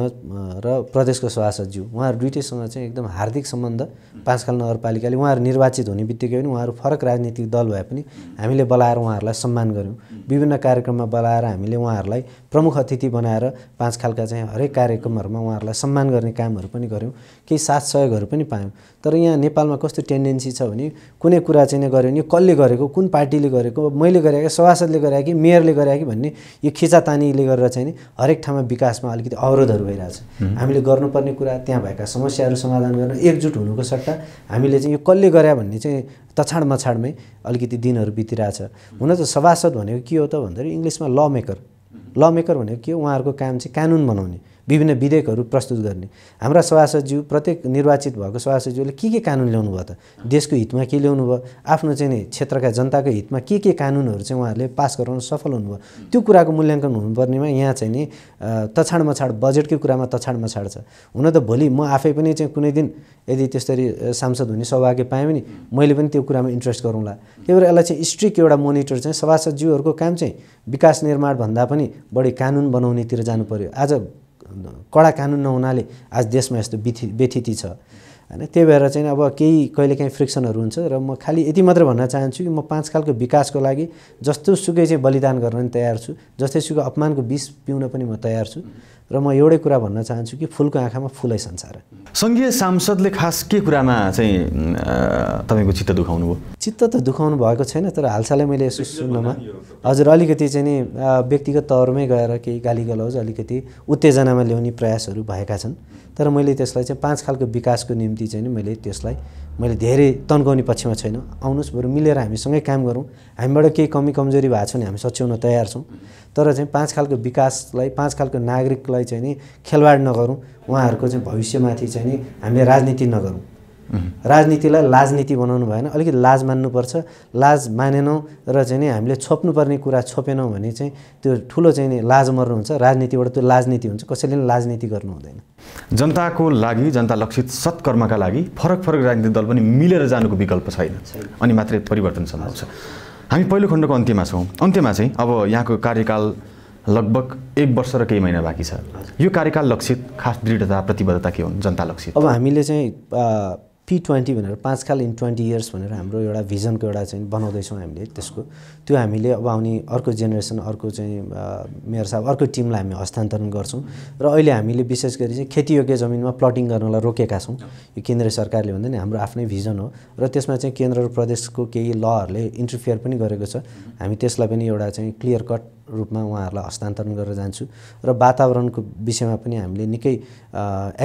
र प्रदेशको सभासद ज्यू उहाँहरू दुइटैसँग चाहिँ एकदम हार्दिक सम्बन्ध पाँचखाल नगरपालिकाले उहाँहरू निर्वाचित हुने बित्तिकै पनि उहाँहरू फरक राजनीतिक दल भए पनि हामीले बोलाएर उहाँहरूलाई सम्मान गऱ्यौँ विभिन्न कार्यक्रममा बोलाएर हामीले उहाँहरूलाई प्रमुख अतिथि बनाएर पाँच खालका चाहिँ हरेक कार्यक्रमहरूमा उहाँहरूलाई सम्मान गर्ने कामहरू पनि गऱ्यौँ केही साथ सहयोगहरू पनि पायौँ तर यहाँ नेपालमा कस्तो टेन्डेन्सी छ भने कुनै कुरा चाहिँ नै गऱ्यो भने कसले गरेको कुन पार्टीले गरेको मैले गरेँ कि सभासदले गरे कि मेयरले गरे कि भन्ने यो खिचातानीले गरेर चाहिँ हरेक ठाउँमा विकासमा अलिकति अवरोधहरू भइरहेछ हामीले गर्नुपर्ने कुरा त्यहाँ भएका समस्याहरू समाधान गर्न एकजुट हुनुको सट्टा हामीले चाहिँ यो कसले गरे भन्ने चाहिँ तछाड मछाडमै अलिकति दिनहरू बितिरहेछ हुन त सभासद भनेको के हो त भन्दाखेरि इङ्ग्लिसमा ल मेकर ल मेकर भनेको के हो उहाँहरूको काम चाहिँ कानुन बनाउने विभिन्न विधेयकहरू प्रस्तुत गर्ने हाम्रा सभासदज्यू प्रत्येक निर्वाचित भएको सभासदज्यूले के के कानुन ल्याउनु भयो त देशको हितमा के ल्याउनु भयो आफ्नो चाहिँ क्षेत्रका जनताको हितमा के के कानुनहरू चाहिँ उहाँहरूले पास गराउन सफल हुनुभयो त्यो कुराको मूल्याङ्कन हुनुपर्नेमा यहाँ चाहिँ नि तछाड मछाड बजेटकै कुरामा तछाड मछाड छ हुन त भोलि म आफै पनि चाहिँ कुनै दिन यदि त्यसरी सांसद हुने सौभाग्य पाएँ भने मैले पनि त्यो कुरामा इन्ट्रेस्ट गरौँला त्यही भएर यसलाई चाहिँ स्ट्रिक एउटा मोनिटर चाहिँ सभासदज्यूहरूको काम चाहिँ विकास निर्माण भन्दा पनि बढी कानुन बनाउनेतिर जानु पर्यो आज कडा कानुन नहुनाले आज देशमा यस्तो बेथि बेथिति छ होइन त्यही भएर चाहिँ अब केही कहिलेकाहीँ फ्रिक्सनहरू हुन्छ र म खालि यति मात्र भन्न चाहन्छु कि म पाँच खालको विकासको लागि जस्तो सुकै चाहिँ बलिदान गर्न पनि तयार छु जस्तै सुकै अपमानको विष पिउन पनि म तयार छु र म एउटै कुरा भन्न चाहन्छु कि फुलको आँखामा फुलै संसार सङ्घीय सांसदले खास के कुरामा चाहिँ तपाईँको चित्त दुखाउनु भयो चित्त त दुखाउनु भएको छैन तर हालसालै मैले यसो सुन्नमा हजुर अलिकति चाहिँ नि व्यक्तिगत तौरमै गएर केही गाली गलौज अलिकति उत्तेजनामा ल्याउने प्रयासहरू भएका छन् तर मैले त्यसलाई चाहिँ पाँच खालको विकासको निम्ति चाहिँ नि मैले त्यसलाई मैले धेरै तन्काउने पक्षमा छैन आउनुहोस् बरु मिलेर हामीसँगै काम गरौँ हामीबाट केही कमी कमजोरी भएको छ भने हामी सच्याउन तयार छौँ तर चाहिँ पाँच खालको विकासलाई पाँच खालको नागरिकलाई चाहिँ नि खेलवाड नगरौँ उहाँहरूको चाहिँ भविष्यमाथि चाहिँ नि हामीले राजनीति नगरौँ राजनीतिलाई लाजनीति बनाउनु भएन अलिकति लाज मान्नुपर्छ लाज मानेनौँ र चाहिँ नि हामीले छोप्नुपर्ने कुरा छोपेनौँ भने चाहिँ त्यो ठुलो चाहिँ नि लाज मर्नु हुन्छ राजनीतिबाट त्यो लाजनीति हुन्छ कसैले पनि लाजनीति गर्नु हुँदैन जनताको लागि जनता लक्षित सत्कर्मका लागि फरक फरक राजनीतिक दल पनि मिलेर जानुको विकल्प छैन अनि मात्रै परिवर्तन सम्भव छ हामी पहिलो खण्डको अन्त्यमा छौँ अन्त्यमा चाहिँ अब यहाँको कार्यकाल लगभग एक वर्ष र केही महिना बाँकी छ यो कार्यकाल लक्षित खास दृढता प्रतिबद्धता के हुन् जनता लक्षित अब हामीले चाहिँ पी ट्वेन्टी भनेर पाँच खाल इन ट्वेन्टी इयर्स भनेर हाम्रो एउटा भिजनको एउटा चाहिँ बनाउँदैछौँ हामीले त्यसको त्यो हामीले अब आउने अर्को जेनेरेसन अर्को चाहिँ मेयर साहब अर्को टिमलाई हामी हस्तान्तरण गर्छौँ र अहिले हामीले विशेष गरी चाहिँ खेतीयोग्य जमिनमा प्लटिङ गर्नलाई रोकेका छौँ यो केन्द्र सरकारले भन्दा नि हाम्रो आफ्नै भिजन हो र त्यसमा चाहिँ केन्द्र र प्रदेशको केही लहरूले इन्टरफियर पनि गरेको छ हामी त्यसलाई पनि एउटा चाहिँ क्लियर कट रूपमा उहाँहरूलाई हस्तान्तरण गरेर जान्छु र वातावरणको विषयमा पनि हामीले निकै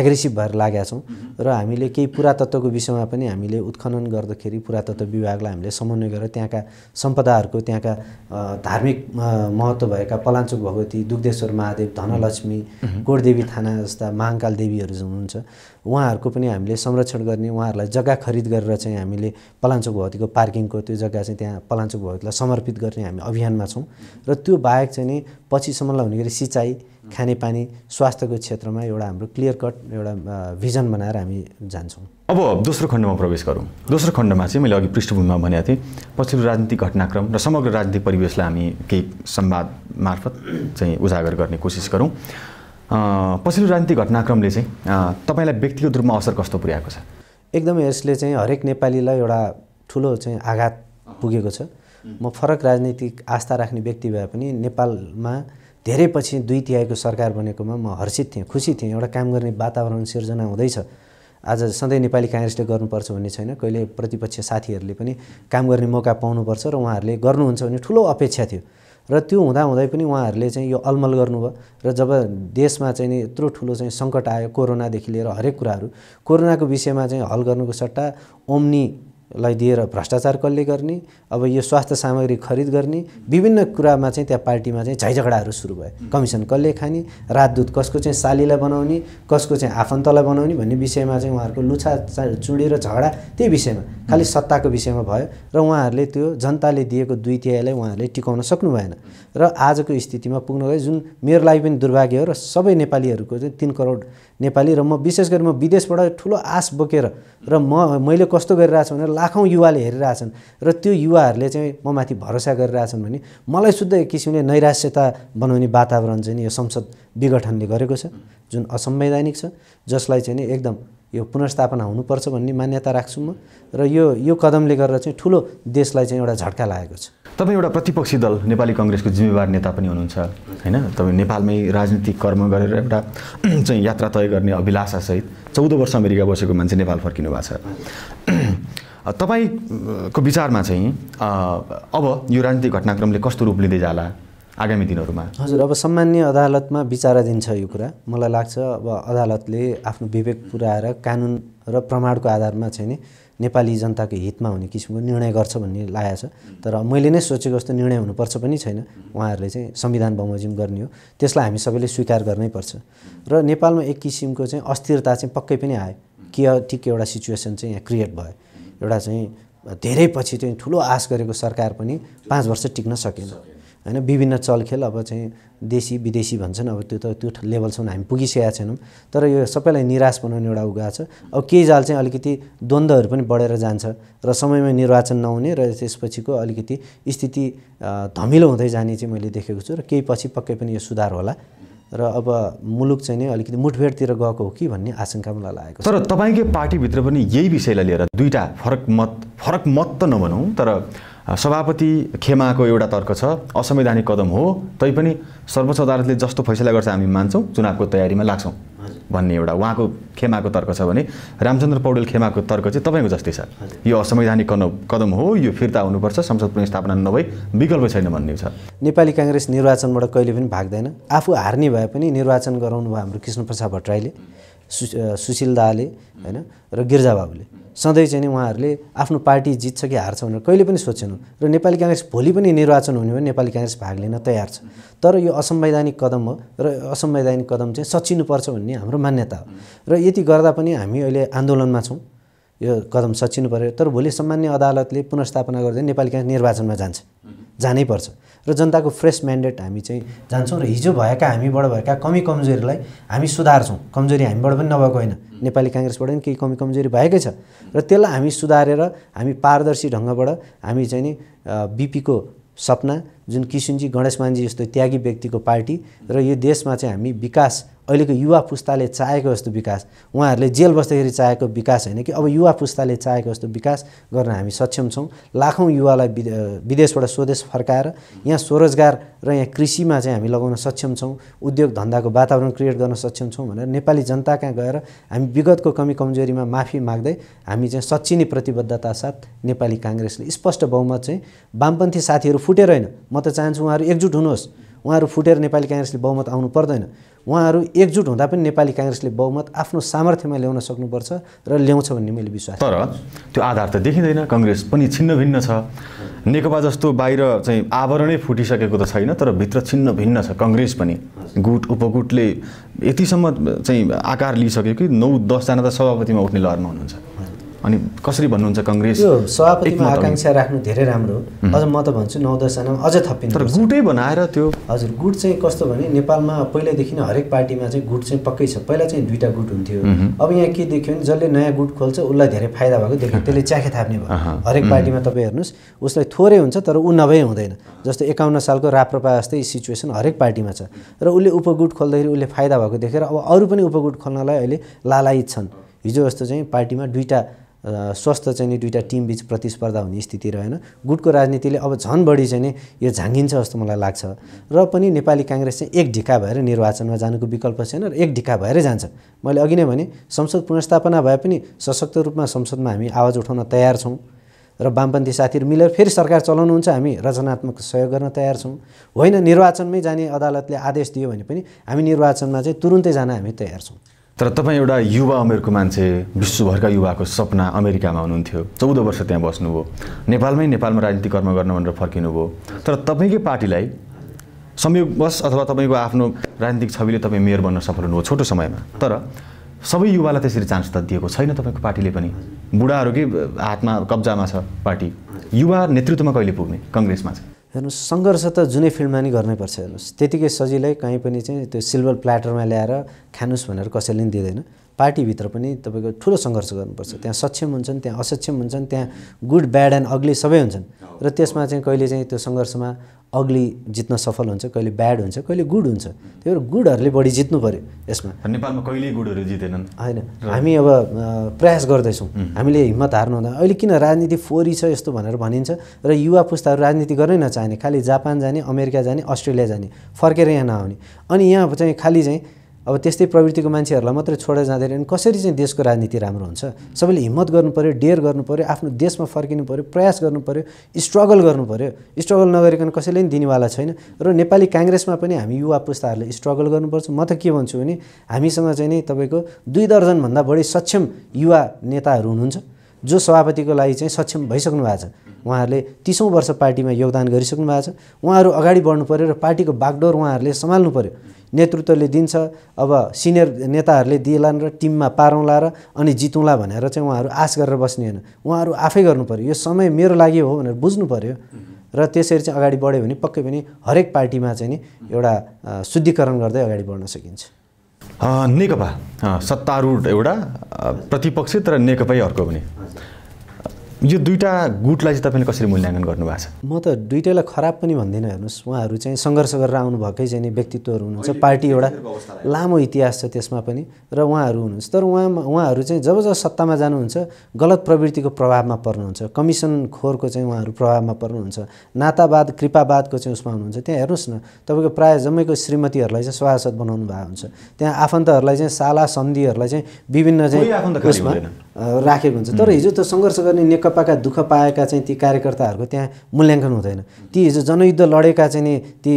एग्रेसिभ भएर लागेका छौँ र हामीले केही पुरातत्त्वको विषयमा पनि हामीले उत्खनन गर्दाखेरि पुरातत्व विभागलाई हामीले समन्वय गरेर त्यहाँका सम्पदाहरूको त्यहाँका धार्मिक महत्त्व भएका पलाञ्चोक भगवती दुग्धेश्वर महादेव धनलक्ष्मी गोर्देवी थाना जस्ता महाङ्काल देवीहरू हुनुहुन्छ उहाँहरूको पनि हामीले संरक्षण गर्ने उहाँहरूलाई जग्गा खरिद गरेर चाहिँ हामीले पलाञ्चोक भगवतीको पार्किङको त्यो जग्गा चाहिँ त्यहाँ पलाञ्चोक भगवतीलाई समर्पित गर्ने हामी अभियानमा छौँ र त्यो बाहेक चाहिँ नि पछिसम्मलाई हुने गरी सिँचाइ खानेपानी स्वास्थ्यको क्षेत्रमा एउटा हाम्रो क्लियर कट एउटा भिजन बनाएर हामी जान्छौँ अब दोस्रो खण्डमा प्रवेश गरौँ दोस्रो खण्डमा चाहिँ मैले अघि पृष्ठभूमिमा भनेको थिएँ पछिल्लो राजनीतिक घटनाक्रम र समग्र राजनीतिक परिवेशलाई हामी केही संवाद मार्फत चाहिँ उजागर गर्ने कोसिस गरौँ पछिल्लो राजनीतिक घटनाक्रमले चाहिँ तपाईँलाई व्यक्तिगत रूपमा असर कस्तो पुर्याएको छ एकदमै यसले चाहिँ हरेक नेपालीलाई एउटा ठुलो चाहिँ आघात पुगेको छ म फरक राजनीतिक आस्था राख्ने व्यक्ति भए पनि नेपालमा धेरै पछि दुई तिहाईको सरकार बनेकोमा म हर्षित थिएँ खुसी थिएँ एउटा काम गर्ने वातावरण सिर्जना हुँदैछ आज सधैँ नेपाली काङ्ग्रेसले गर्नुपर्छ भन्ने छैन कहिले प्रतिपक्ष साथीहरूले पनि काम गर्ने मौका पाउनुपर्छ र उहाँहरूले गर्नुहुन्छ भन्ने ठुलो अपेक्षा थियो र त्यो हुँदाहुँदै पनि उहाँहरूले चाहिँ यो अलमल गर्नुभयो र जब देशमा चाहिँ नि यत्रो ठुलो चाहिँ सङ्कट आयो कोरोनादेखि लिएर हरेक कुराहरू कोरोनाको विषयमा चाहिँ हल गर्नुको सट्टा ओम्नी लाई दिएर भ्रष्टाचार कसले गर्ने अब यो स्वास्थ्य सामग्री खरिद गर्ने विभिन्न कुरामा चाहिँ त्यहाँ पार्टीमा चाहिँ झैझगडाहरू सुरु भयो कमिसन कसले खाने राजदूत कसको चाहिँ सालीलाई बनाउने कसको चाहिँ आफन्तलाई बनाउने भन्ने विषयमा चाहिँ उहाँहरूको लुछा चुडी झगडा त्यही विषयमा खालि सत्ताको विषयमा भयो र उहाँहरूले त्यो जनताले दिएको दुई तिहाईलाई उहाँहरूले टिकाउन सक्नु भएन र आजको स्थितिमा पुग्न गयो जुन मेरो लागि पनि दुर्भाग्य हो र सबै नेपालीहरूको चाहिँ तिन करोड नेपाली र म विशेष गरी म विदेशबाट ठुलो आश बोकेर र म मैले कस्तो गरिरहेछु भनेर लाखौँ युवाले हेरिरहेछन् र त्यो युवाहरूले चाहिँ म माथि भरोसा गरिरहेछन् भने मलाई शुद्ध एक किसिमले नैराश्यता बनाउने वातावरण चाहिँ यो संसद विघटनले गरेको छ जुन असंवैधानिक छ जसलाई चाहिँ नि एकदम यो पुनर्स्थापना हुनुपर्छ भन्ने मान्यता राख्छु म र यो यो कदमले गर्दा चाहिँ ठुलो देशलाई चाहिँ एउटा झट्का लागेको छ तपाईँ एउटा प्रतिपक्षी दल नेपाली कङ्ग्रेसको जिम्मेवार नेता पनि हुनुहुन्छ होइन तपाईँ नेपालमै राजनीतिक कर्म गरेर एउटा (clears throat) चाहिँ यात्रा तय गर्ने अभिलाषासहित चौध वर्ष अमेरिका बसेको मान्छे नेपाल फर्किनु भएको छ (clears throat) तपाईँको विचारमा चाहिँ अब यो राजनीतिक घटनाक्रमले कस्तो रूप लिँदै जाला आगामी दिनहरूमा हजुर अब सामान्य अदालतमा विचाराधीन छ यो कुरा मलाई लाग्छ अब अदालतले आफ्नो विवेक पुऱ्याएर कानुन र प्रमाणको आधारमा चाहिँ नि नेपाली जनताको हितमा हुने किसिमको निर्णय गर्छ भन्ने लागेको छ तर मैले नै सोचेको जस्तो निर्णय हुनुपर्छ पनि छैन उहाँहरूले चाहिँ संविधान बमोजिम गर्ने हो त्यसलाई हामी सबैले स्वीकार गर्नै पर्छ र नेपालमा एक किसिमको चाहिँ अस्थिरता चाहिँ पक्कै पनि आयो ठिक एउटा सिचुएसन चाहिँ यहाँ क्रिएट भयो एउटा चाहिँ धेरै पछि चाहिँ ठुलो आश गरेको सरकार पनि पाँच वर्ष टिक्न सकेन होइन विभिन्न चलखेल अब चाहिँ देशी विदेशी भन्छन् अब त्यो त त्यो लेभलसम्म हामी पुगिसकेका छैनौँ तर यो सबैलाई निराश बनाउने एउटा उगा छ अब केही जाल चाहिँ अलिकति द्वन्द्वहरू पनि बढेर जान्छ र समयमा निर्वाचन नहुने र त्यसपछिको अलिकति स्थिति धमिलो हुँदै जाने चाहिँ मैले देखेको छु र केही पछि पक्कै पनि यो सुधार होला र अब मुलुक चाहिँ नै अलिकति मुठभेडतिर गएको हो कि भन्ने आशंका मलाई लागेको तर तपाईँकै पार्टीभित्र पनि यही विषयलाई लिएर दुईवटा फरक मत फरक मत त नभनौँ तर सभापति खेमाको एउटा तर्क छ असंवैधानिक कदम हो तैपनि सर्वोच्च अदालतले जस्तो फैसला गर्छ हामी मान्छौँ चुनावको तयारीमा लाग्छौँ भन्ने एउटा उहाँको खेमाको तर्क छ भने रामचन्द्र पौडेल खेमाको तर्क चाहिँ तपाईँको जस्तै छ यो असंवैधानिक कदम हो यो फिर्ता हुनुपर्छ संसद स्थापना नभई विकल्प छैन भन्ने छ नेपाली काङ्ग्रेस निर्वाचनबाट कहिले पनि भाग्दैन आफू हार्ने भए पनि निर्वाचन गराउनु भयो हाम्रो कृष्णप्रसाद भट्टराईले सुशील दाहले होइन र गिर्जाबाबुले सधैँ चाहिँ नि उहाँहरूले आफ्नो पार्टी जित्छ कि हार्छ भनेर कहिले पनि सोचेनन् र नेपाली काङ्ग्रेस भोलि पनि निर्वाचन हुने भने नेपाली काङ्ग्रेस भाग लिन तयार छ तर यो असंवैधानिक कदम हो र असंवैधानिक कदम चाहिँ सचिनुपर्छ भन्ने हाम्रो मान्यता हो र यति गर्दा पनि हामी अहिले आन्दोलनमा छौँ यो कदम सचिनु पऱ्यो तर भोलि सामान्य अदालतले पुनर्स्थापना गर्दै नेपाली काङ्ग्रेस निर्वाचनमा जान्छ जानैपर्छ र जनताको फ्रेस म्यान्डेट हामी चाहिँ जान्छौँ र हिजो भएका हामीबाट भएका कमी कमजोरीलाई हामी सुधार्छौँ कमजोरी हामीबाट पनि नभएको होइन नेपाली काङ्ग्रेसबाट पनि केही कमी कमजोरी भएकै छ र त्यसलाई हामी सुधारेर हामी पारदर्शी ढङ्गबाट हामी चाहिँ नि बिपीको सपना जुन किसुनजी गणेशमानजी जस्तो त्यागी व्यक्तिको पार्टी र यो देशमा चाहिँ हामी विकास अहिलेको युवा पुस्ताले चाहेको जस्तो विकास उहाँहरूले जेल बस्दाखेरि चाहेको विकास होइन कि अब युवा पुस्ताले चाहेको जस्तो विकास गर्न हामी सक्षम छौँ लाखौँ युवालाई विदेशबाट स्वदेश फर्काएर यहाँ स्वरोजगार र यहाँ कृषिमा चाहिँ हामी लगाउन सक्षम छौँ उद्योग धन्दाको वातावरण क्रिएट गर्न सक्षम छौँ भनेर नेपाली जनता कहाँ गएर हामी विगतको कमी कमजोरीमा माफी माग्दै हामी चाहिँ सच्चिने प्रतिबद्धता साथ नेपाली काङ्ग्रेसले स्पष्ट बहुमत चाहिँ वामपन्थी साथीहरू फुटेर होइन म त चाहन्छु उहाँहरू एकजुट हुनुहोस् उहाँहरू फुटेर नेपाली काङ्ग्रेसले बहुमत आउनु पर्दैन उहाँहरू एकजुट हुँदा पनि नेपाली काङ्ग्रेसले बहुमत आफ्नो सामर्थ्यमा ल्याउन सक्नुपर्छ र ल्याउँछ भन्ने मैले विश्वास तर त्यो आधार त देखिँदैन कङ्ग्रेस पनि छिन्नभिन्न छ नेकपा जस्तो बाहिर चाहिँ आवरणै फुटिसकेको त छैन तर भित्र छिन्न भिन्न छ कङ्ग्रेस पनि गुट उपगुटले यतिसम्म चाहिँ आकार लिइसक्यो कि नौ दसजना त सभापतिमा उठ्ने लहरमा हुनुहुन्छ अनि कसरी भन्नुहुन्छ कङ्ग्रेस यो सभापतिमा आकाङ्क्षा राख्नु धेरै राम्रो हो अझ म त भन्छु नौ दसजनामा अझै थपिन्छ तर गुटै बनाएर त्यो हजुर गुट चाहिँ कस्तो भने नेपालमा पहिल्यैदेखि नै हरेक पार्टीमा चाहिँ गुट चाहिँ पक्कै छ पहिला चाहिँ दुईवटा गुट हुन्थ्यो अब यहाँ के देख्यो भने जसले नयाँ गुट खोल्छ उसलाई धेरै फाइदा भएको देख्यो (laughs) त्यसले च्याखे थाप्ने भयो हरेक पार्टीमा तपाईँ हेर्नुहोस् उसलाई थोरै हुन्छ तर ऊ नभए हुँदैन जस्तो एकाउन्न सालको राप्रपा जस्तै सिचुएसन हरेक पार्टीमा छ र उसले उपगुट खोल्दाखेरि उसले फाइदा भएको देखेर अब अरू पनि उपगुट खोल्नलाई अहिले लालायित छन् हिजो जस्तो चाहिँ पार्टीमा दुईवटा स्वस्थ चाहिँ नि दुईवटा टिमबिच प्रतिस्पर्धा हुने स्थिति रहेन गुटको राजनीतिले अब झन् बढी चाहिँ नि यो झाँगिन्छ जस्तो मलाई लाग्छ र पनि नेपाली काङ्ग्रेस चाहिँ एक ढिका भएर निर्वाचनमा जानुको विकल्प छैन र एक ढिका भएरै जान्छ मैले अघि नै भने संसद पुनर्स्थापना भए पनि सशक्त रूपमा संसदमा हामी आवाज उठाउन तयार छौँ र वामपन्थी साथीहरू मिलेर फेरि सरकार चलाउनुहुन्छ हामी रचनात्मक सहयोग गर्न तयार छौँ होइन निर्वाचनमै जाने अदालतले आदेश दियो भने पनि हामी निर्वाचनमा चाहिँ तुरुन्तै जान हामी तयार छौँ तर तपाईँ एउटा युवा उमेरको मान्छे विश्वभरका युवाको सपना अमेरिकामा हुनुहुन्थ्यो चौध वर्ष त्यहाँ बस्नुभयो नेपालमै नेपालमा राजनीति कर्म गर्न भनेर फर्किनुभयो तर तपाईँकै पार्टीलाई संयोगवश अथवा तपाईँको आफ्नो राजनीतिक छविले तपाईँ मेयर बन्न सफल हुनुभयो छोटो समयमा तर सबै युवालाई त्यसरी चान्स त दिएको छैन तपाईँको पार्टीले पनि बुढाहरूकै हातमा कब्जामा छ पार्टी युवा नेतृत्वमा कहिले पुग्ने कङ्ग्रेसमा चाहिँ हेर्नुहोस् सङ्घर्ष त जुनै फिल्डमा नि गर्नैपर्छ हेर्नुहोस् त्यतिकै सजिलै कहीँ पनि चाहिँ त्यो सिल्भर प्ल्याटरमा ल्याएर खानुहोस् भनेर कसैले पनि दिँदैन पार्टीभित्र पनि तपाईँको ठुलो सङ्घर्ष गर्नुपर्छ त्यहाँ सक्षम हुन्छन् त्यहाँ असक्षम हुन्छन् त्यहाँ गुड ब्याड एन्ड अग्ली सबै हुन्छन् र त्यसमा चाहिँ कहिले चाहिँ त्यो सङ्घर्षमा अग्ली जित्न सफल हुन्छ कहिले ब्याड हुन्छ कहिले गुड हुन्छ त्यही भएर गुडहरूले बढी जित्नु पऱ्यो यसमा नेपालमा कहिले गुडहरू जितेनन् होइन हामी अब प्रयास गर्दैछौँ हामीले हिम्मत हार्नु हुँदैन अहिले किन राजनीति फोरी छ यस्तो भनेर भनिन्छ र युवा पुस्ताहरू राजनीति गर्नै नचाहने खालि जापान जाने अमेरिका जाने अस्ट्रेलिया जाने फर्केर यहाँ नआउने अनि यहाँ चाहिँ खालि चाहिँ अब त्यस्तै प्रवृत्तिको मान्छेहरूलाई मात्रै छोडेर जाँदैन कसरी चाहिँ देशको राजनीति राम्रो हुन्छ सबैले हिम्मत पऱ्यो डेयर पऱ्यो आफ्नो देशमा फर्किनु पऱ्यो प्रयास पऱ्यो स्ट्रगल पऱ्यो स्ट्रगल नगरिकन कसैले पनि दिनेवाला छैन र नेपाली काङ्ग्रेसमा पनि हामी युवा पुस्ताहरूले स्ट्रगल गर्नुपर्छ म त के भन्छु भने हामीसँग चाहिँ नि तपाईँको दुई दर्जनभन्दा बढी सक्षम युवा नेताहरू हुनुहुन्छ जो सभापतिको लागि चाहिँ सक्षम भइसक्नु भएको छ उहाँहरूले तिसौँ वर्ष पार्टीमा योगदान गरिसक्नु भएको छ उहाँहरू अगाडि बढ्नु पऱ्यो र पार्टीको बागडोर उहाँहरूले सम्हाल्नु पऱ्यो नेतृत्वले दिन्छ अब सिनियर नेताहरूले दिएलान् र टिममा पारौँला र अनि जितौँला भनेर चाहिँ उहाँहरू आश गरेर बस्ने होइन उहाँहरू आफै गर्नु पऱ्यो यो समय मेरो लागि हो भनेर बुझ्नु पऱ्यो र त्यसरी चाहिँ अगाडि बढ्यो भने पक्कै पनि हरेक पार्टीमा चाहिँ नि एउटा शुद्धिकरण गर्दै अगाडि बढ्न सकिन्छ नेकपा सत्तारूढ एउटा प्रतिपक्षी तर नेकपा अर्को पनि यो दुईवटा गुटलाई चाहिँ तपाईँले कसरी मूल्याङ्कन गर्नुभएको छ म त दुइटैलाई खराब पनि भन्दिनँ हेर्नुहोस् उहाँहरू चाहिँ सङ्घर्ष गरेर आउनुभएकै चाहिँ व्यक्तित्वहरू हुनुहुन्छ पार्टी एउटा लामो इतिहास छ त्यसमा पनि र उहाँहरू हुनुहुन्छ तर उहाँ उहाँहरू चाहिँ जब जब सत्तामा जानुहुन्छ गलत प्रवृत्तिको प्रभावमा पर्नुहुन्छ कमिसन खोरको चाहिँ उहाँहरू प्रभावमा पर्नुहुन्छ नातावाद कृपावादको चाहिँ उसमा हुनुहुन्छ त्यहाँ हेर्नुहोस् न तपाईँको प्रायः जम्मैको श्रीमतीहरूलाई चाहिँ सभासद बनाउनु भएको हुन्छ त्यहाँ आफन्तहरूलाई चाहिँ साला सन्धिहरूलाई चाहिँ विभिन्न चाहिँ राखेको हुन्छ तर हिजो त सङ्घर्ष गर्ने नेकपाका दुःख पाएका चाहिँ ती कार्यकर्ताहरूको त्यहाँ मूल्याङ्कन हुँदैन ती हिजो जनयुद्ध लडेका चाहिँ नि ती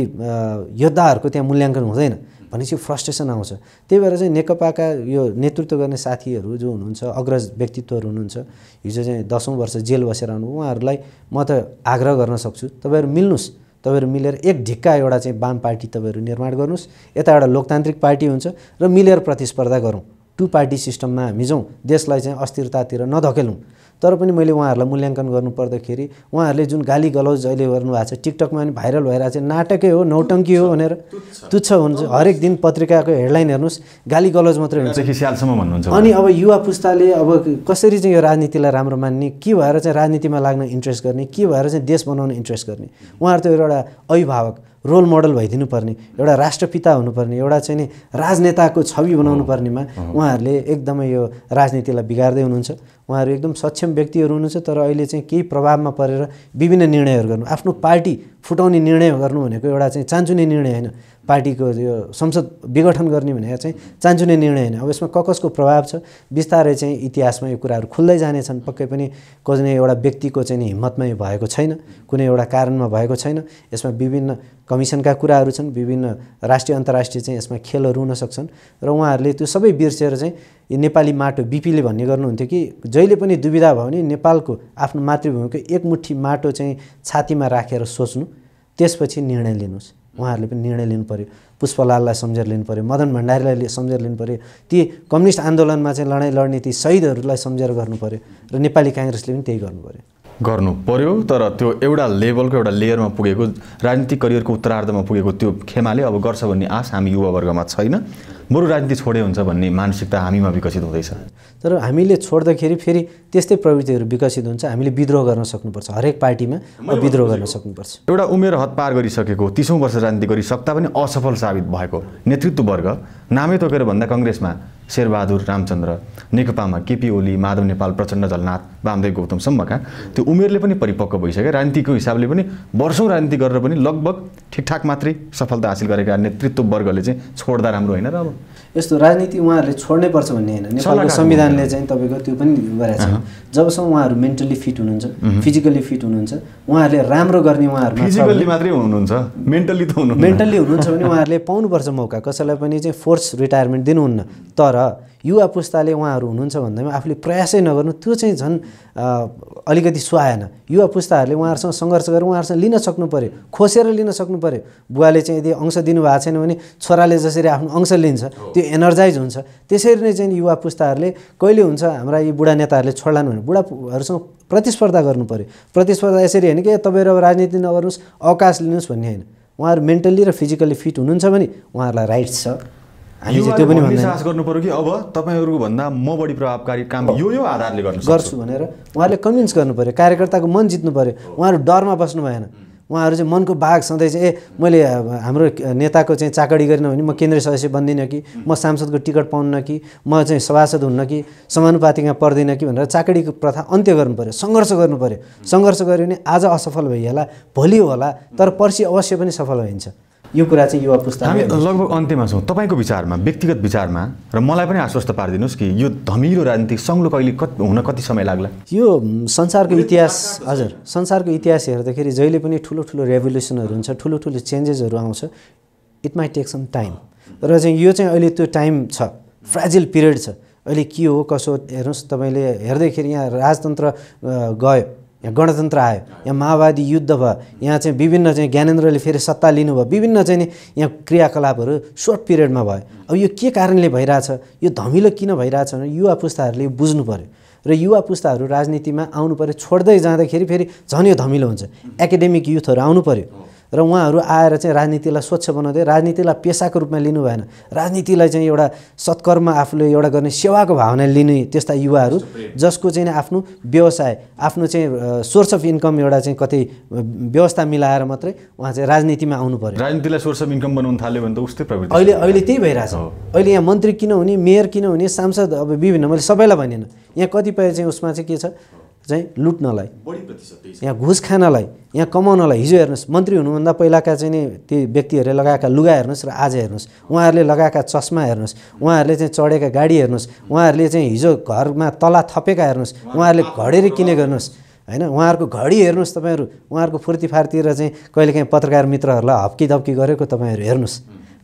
योद्धाहरूको त्यहाँ मूल्याङ्कन हुँदैन भनेपछि फ्रस्ट्रेसन आउँछ त्यही भएर चाहिँ नेकपाका यो नेतृत्व गर्ने साथीहरू जो हुनुहुन्छ अग्रज व्यक्तित्वहरू हुनुहुन्छ हिजो चाहिँ दसौँ वर्ष जेल बसेर आउनु उहाँहरूलाई म त आग्रह गर्न सक्छु तपाईँहरू मिल्नुहोस् तपाईँहरू मिलेर एक ढिक्का एउटा चाहिँ वाम पार्टी तपाईँहरू निर्माण गर्नुहोस् यता एउटा लोकतान्त्रिक पार्टी हुन्छ र मिलेर प्रतिस्पर्धा गरौँ टु पार्टी सिस्टममा हामी जाउँ देशलाई चाहिँ अस्थिरतातिर नधकेलौँ तर पनि मैले उहाँहरूलाई मूल्याङ्कन गर्नुपर्दाखेरि उहाँहरूले जुन गाली गलौज अहिले गर्नुभएको छ टिकटकमा पनि भाइरल भइरहेको छ नाटकै हो नौटङ्की हो भनेर तुच्छ हुन्छ हरेक दिन पत्रिकाको हेडलाइन हेर्नुहोस् गाली गलौज मात्रै हुन्छ भन्नुहुन्छ अनि अब युवा पुस्ताले अब कसरी चाहिँ यो राजनीतिलाई राम्रो मान्ने के भएर चाहिँ राजनीतिमा लाग्न इन्ट्रेस्ट गर्ने के भएर चाहिँ देश बनाउन इन्ट्रेस्ट गर्ने उहाँहरू त एउटा अभिभावक रोल मोडल भइदिनु पर्ने एउटा राष्ट्रपिता हुनुपर्ने एउटा चाहिँ नि राजनेताको छवि बनाउनु पर्नेमा उहाँहरूले एकदमै यो राजनीतिलाई बिगार्दै हुनुहुन्छ उहाँहरू एकदम सक्षम व्यक्तिहरू हुनुहुन्छ तर अहिले चाहिँ केही प्रभावमा परेर विभिन्न निर्णयहरू गर्नु आफ्नो पार्टी फुटाउने निर्णय गर्नु भनेको एउटा चाहिँ चान्चुने निर्णय होइन पार्टीको यो संसद विघटन गर्ने भनेर चाहिँ चान्चुने निर्णय होइन अब यसमा ककसको प्रभाव छ बिस्तारै चाहिँ इतिहासमा यो कुराहरू खुल्दै जानेछन् पक्कै पनि कुनै एउटा व्यक्तिको चाहिँ हिम्मतमा यो भएको छैन कुनै एउटा कारणमा भएको छैन यसमा विभिन्न कमिसनका कुराहरू छन् विभिन्न राष्ट्रिय अन्तर्राष्ट्रिय चाहिँ यसमा खेलहरू हुन सक्छन् र उहाँहरूले त्यो सबै बिर्सेर चाहिँ यो नेपाली माटो बिपीले भन्ने गर्नुहुन्थ्यो कि जहिले पनि दुविधा भयो भने नेपालको आफ्नो मातृभूमिको एकमुठी माटो चाहिँ छातीमा राखेर सोच्नु त्यसपछि निर्णय लिनुहोस् उहाँहरूले पनि निर्णय लिनु पऱ्यो पुष्पलाललाई सम्झेर लिनु पऱ्यो मदन भण्डारीलाई सम्झेर लिनु पऱ्यो ती कम्युनिस्ट आन्दोलनमा चाहिँ लडाइँ लड्ने ती शहीदहरूलाई सम्झेर गर्नु पऱ्यो र नेपाली काङ्ग्रेसले पनि त्यही गर्नु पऱ्यो गर्नु पर्यो तर त्यो एउटा लेभलको एउटा लेयरमा पुगेको राजनीतिक करियरको उत्तरार्धमा पुगेको त्यो खेमाले अब गर्छ भन्ने आश हामी युवावर्गमा छैन बरु राजनीति छोडे हुन्छ भन्ने मानसिकता हामीमा विकसित हुँदैछ तर हामीले छोड्दाखेरि फेरि त्यस्तै प्रवृत्तिहरू विकसित हुन्छ हामीले विद्रोह गर्न सक्नुपर्छ हरेक पार्टीमा विद्रोह गर्न सक्नुपर्छ एउटा उमेर हतपार गरिसकेको तिसौँ वर्ष राजनीति गरिसक्दा पनि असफल साबित भएको नेतृत्ववर्ग नामै तोकेर भन्दा कङ्ग्रेसमा शेरबहादुर रामचन्द्र नेकपामा केपी ओली माधव नेपाल प्रचण्ड जलनाथ वामदेव गौतमसम्मका त्यो उमेरले पनि परिपक्व भइसक्यो राजनीतिको हिसाबले पनि वर्षौँ राजनीति गरेर पनि लगभग ठिकठाक मात्रै सफलता हासिल गरेका नेतृत्ववर्गले चाहिँ छोड्दा राम्रो होइन र अब यस्तो राजनीति उहाँहरूले छोड्नै पर्छ भन्ने होइन नेपालको संविधानले चाहिँ तपाईँको त्यो पनि गरेको छ जबसम्म उहाँहरू मेन्टली फिट हुनुहुन्छ फिजिकल्ली फिट हुनुहुन्छ उहाँहरूले राम्रो गर्ने उहाँहरू फिजिकल्ली मात्रै हुनुहुन्छ मेन्टली त हुनु मेन्टली हुनुहुन्छ भने उहाँहरूले पाउनुपर्छ मौका कसैलाई पनि चाहिँ फोर्स रिटायरमेन्ट दिनुहुन्न तर तर युवा पुस्ताले उहाँहरू हुनुहुन्छ भन्दैमा आफूले प्रयासै नगर्नु त्यो चाहिँ झन् अलिकति सुहाएन युवा पुस्ताहरूले उहाँहरूसँग सङ्घर्ष गरेर उहाँहरूसँग लिन सक्नु पऱ्यो खोसेर लिन सक्नु पऱ्यो बुवाले चाहिँ यदि अंश दिनुभएको छैन भने छोराले जसरी आफ्नो अंश लिन्छ त्यो एनर्जाइज हुन्छ त्यसरी नै चाहिँ युवा पुस्ताहरूले कहिले हुन्छ हाम्रा यी बुढा नेताहरूले छोड्लान् भने बुढाहरूसँग प्रतिस्पर्धा गर्नु पऱ्यो प्रतिस्पर्धा यसरी होइन कि तपाईँहरू अब राजनीति नगर्नुहोस् अवकाश लिनुहोस् भन्ने होइन उहाँहरू मेन्टल्ली र फिजिकल्ली फिट हुनुहुन्छ भने उहाँहरूलाई राइट्स छ त्यो पनि गर्नु पऱ्यो कि अब तपाईँहरूको भन्दा म बढी प्रभावकारी काम यो यो आधारले गर्नु गर्छु भनेर उहाँहरूले कन्भिन्स गर्नु पऱ्यो कार्यकर्ताको मन जित्नु पऱ्यो उहाँहरू डरमा बस्नु भएन उहाँहरू चाहिँ मनको बाघ सधैँ चाहिँ ए मैले हाम्रो नेताको चाहिँ चाकडी गरिनँ भने म केन्द्रीय सदस्य बन्दिनँ कि म सांसदको टिकट पाउन्न कि म चाहिँ सभासद हुन्न कि समानुपातिमा पर्दिनँ कि भनेर चाकडीको प्रथा अन्त्य गर्नु पऱ्यो सङ्घर्ष गर्नु पऱ्यो सङ्घर्ष गऱ्यो भने आज असफल भइहाला भोलि होला तर पर्सि अवश्य पनि सफल भइन्छ यो कुरा चाहिँ युवा पुस्ता हामी लगभग अन्त्यमा छौँ तपाईँको विचारमा व्यक्तिगत विचारमा र मलाई पनि आश्वस्त पारिदिनुहोस् कि यो धमिलो राजनीतिक सङ्लो कहिले कति हुन कति समय लाग्ला यो संसारको इतिहास हजुर संसारको इतिहास हेर्दाखेरि जहिले पनि ठुलो ठुलो रेभोल्युसनहरू हुन्छ ठुलो ठुलो चेन्जेसहरू आउँछ it may take some time र चाहिँ यो चाहिँ अहिले त्यो टाइम छ फ्रेजिल पिरियड छ अहिले के हो कसो हेर्नुहोस् तपाईँले हेर्दाखेरि यहाँ राजतन्त्र गयो यहाँ गणतन्त्र आयो यहाँ माओवादी युद्ध भयो यहाँ चाहिँ विभिन्न चाहिँ ज्ञानेन्द्रले फेरि सत्ता लिनुभयो विभिन्न चाहिँ नि यहाँ क्रियाकलापहरू सर्ट पिरियडमा भयो अब यो के कारणले भइरहेछ यो धमिलो किन भइरहेछ भने युवा पुस्ताहरूले बुझ्नु पऱ्यो र युवा पुस्ताहरू राजनीतिमा आउनु पऱ्यो छोड्दै जाँदाखेरि फेरि झन् यो धमिलो हुन्छ एकाडेमिक युथहरू आउनु पऱ्यो र उहाँहरू आएर चाहिँ राजनीतिलाई स्वच्छ बनाउँदै राजनीतिलाई पेसाको रूपमा लिनु भएन राजनीतिलाई चाहिँ एउटा सत्कर्म आफूले एउटा गर्ने सेवाको भावना लिने त्यस्ता युवाहरू जसको चाहिँ आफ्नो व्यवसाय आफ्नो चाहिँ सोर्स अफ इन्कम एउटा चाहिँ कतै व्यवस्था मिलाएर मात्रै उहाँ चाहिँ राजनीतिमा आउनु पर्यो राजनीतिलाई सोर्स अफ इन्कम बनाउनु थाल्यो भने त उस्तै प्रवृत्ति अहिले अहिले त्यही भइरहेछ अहिले यहाँ मन्त्री किन हुने मेयर किन हुने सांसद अब विभिन्न मैले सबैलाई भनेन यहाँ कतिपय चाहिँ उसमा चाहिँ के छ चाहिँ लुट्नलाई यहाँ घुस खानलाई यहाँ कमाउनलाई हिजो हेर्नुहोस् मन्त्री हुनुभन्दा पहिलाका चाहिँ नि ती व्यक्तिहरूले लगाएका लुगा हेर्नुहोस् र आज हेर्नुहोस् उहाँहरूले लगाएका चस्मा हेर्नुहोस् उहाँहरूले चाहिँ चढेका गाडी हेर्नुहोस् उहाँहरूले चाहिँ हिजो घरमा तला थपेका हेर्नुहोस् उहाँहरूले घडेरी किने हेर्नुहोस् होइन उहाँहरूको घडी हेर्नुहोस् तपाईँहरू उहाँहरूको र चाहिँ कहिलेकाहीँ पत्रकार मित्रहरूलाई हप्की धप्की गरेको तपाईँहरू हेर्नुहोस्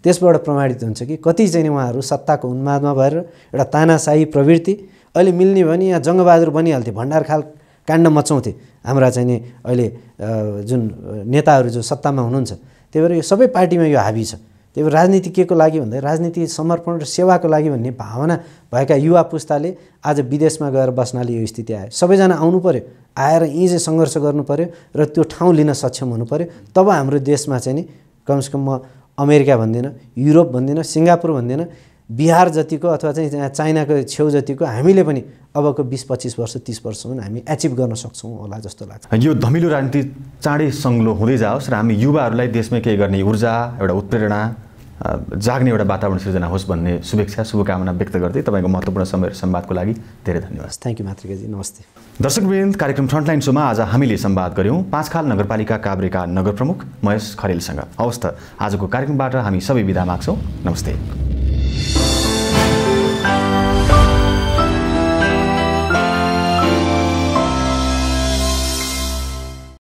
त्यसबाट प्रमाणित हुन्छ कि कति चाहिँ उहाँहरू सत्ताको उन्मादमा भएर एउटा तानासाही प्रवृत्ति अहिले मिल्ने भने यहाँ जङ्गबहादुर बनिहाल्थे भण्डार खाल काण्ड मचाउँथे हाम्रा चाहिँ नि अहिले जुन नेताहरू जो सत्तामा हुनुहुन्छ त्यही भएर यो सबै पार्टीमा यो हाबी छ त्यही भएर राजनीति के को लागि भन्दा राजनीति समर्पण र सेवाको लागि भन्ने भावना भएका युवा पुस्ताले आज विदेशमा गएर बस्नाले यो स्थिति आयो सबैजना आउनु पऱ्यो आएर यहीँ चाहिँ सङ्घर्ष गर्नु पऱ्यो र त्यो ठाउँ लिन सक्षम हुनु पऱ्यो तब हाम्रो देशमा चाहिँ नि कमसेकम म अमेरिका भन्दिनँ युरोप भन्दिनँ सिङ्गापुर भन्दिनँ बिहार जतिको अथवा चाहिँ चाइनाको छेउ जतिको हामीले पनि अबको बिस पच्चिस वर्ष तिस वर्षसम्म हामी एचिभ गर्न सक्छौँ होला जस्तो लाग्छ यो धमिलो राजनीति चाँडै सङ्गलो हुँदै जाओस् र हामी युवाहरूलाई देशमै केही गर्ने ऊर्जा एउटा उत्प्रेरणा जाग्ने एउटा वातावरण सृजना होस् भन्ने शुभेच्छा शुभकामना व्यक्त गर्दै तपाईँको महत्त्वपूर्ण समय र संवादको लागि धेरै धन्यवाद थ्याङ्क यू मातृकाजी नमस्ते दर्शक दर्शकवृन्द कार्यक्रम फ्रन्टलाइन सोमा आज हामीले संवाद गऱ्यौँ पाँचखाल नगरपालिका काभ्रेका नगर प्रमुख महेश खरेलसँग हवस् त आजको कार्यक्रमबाट हामी सबै विधा माग्छौँ नमस्ते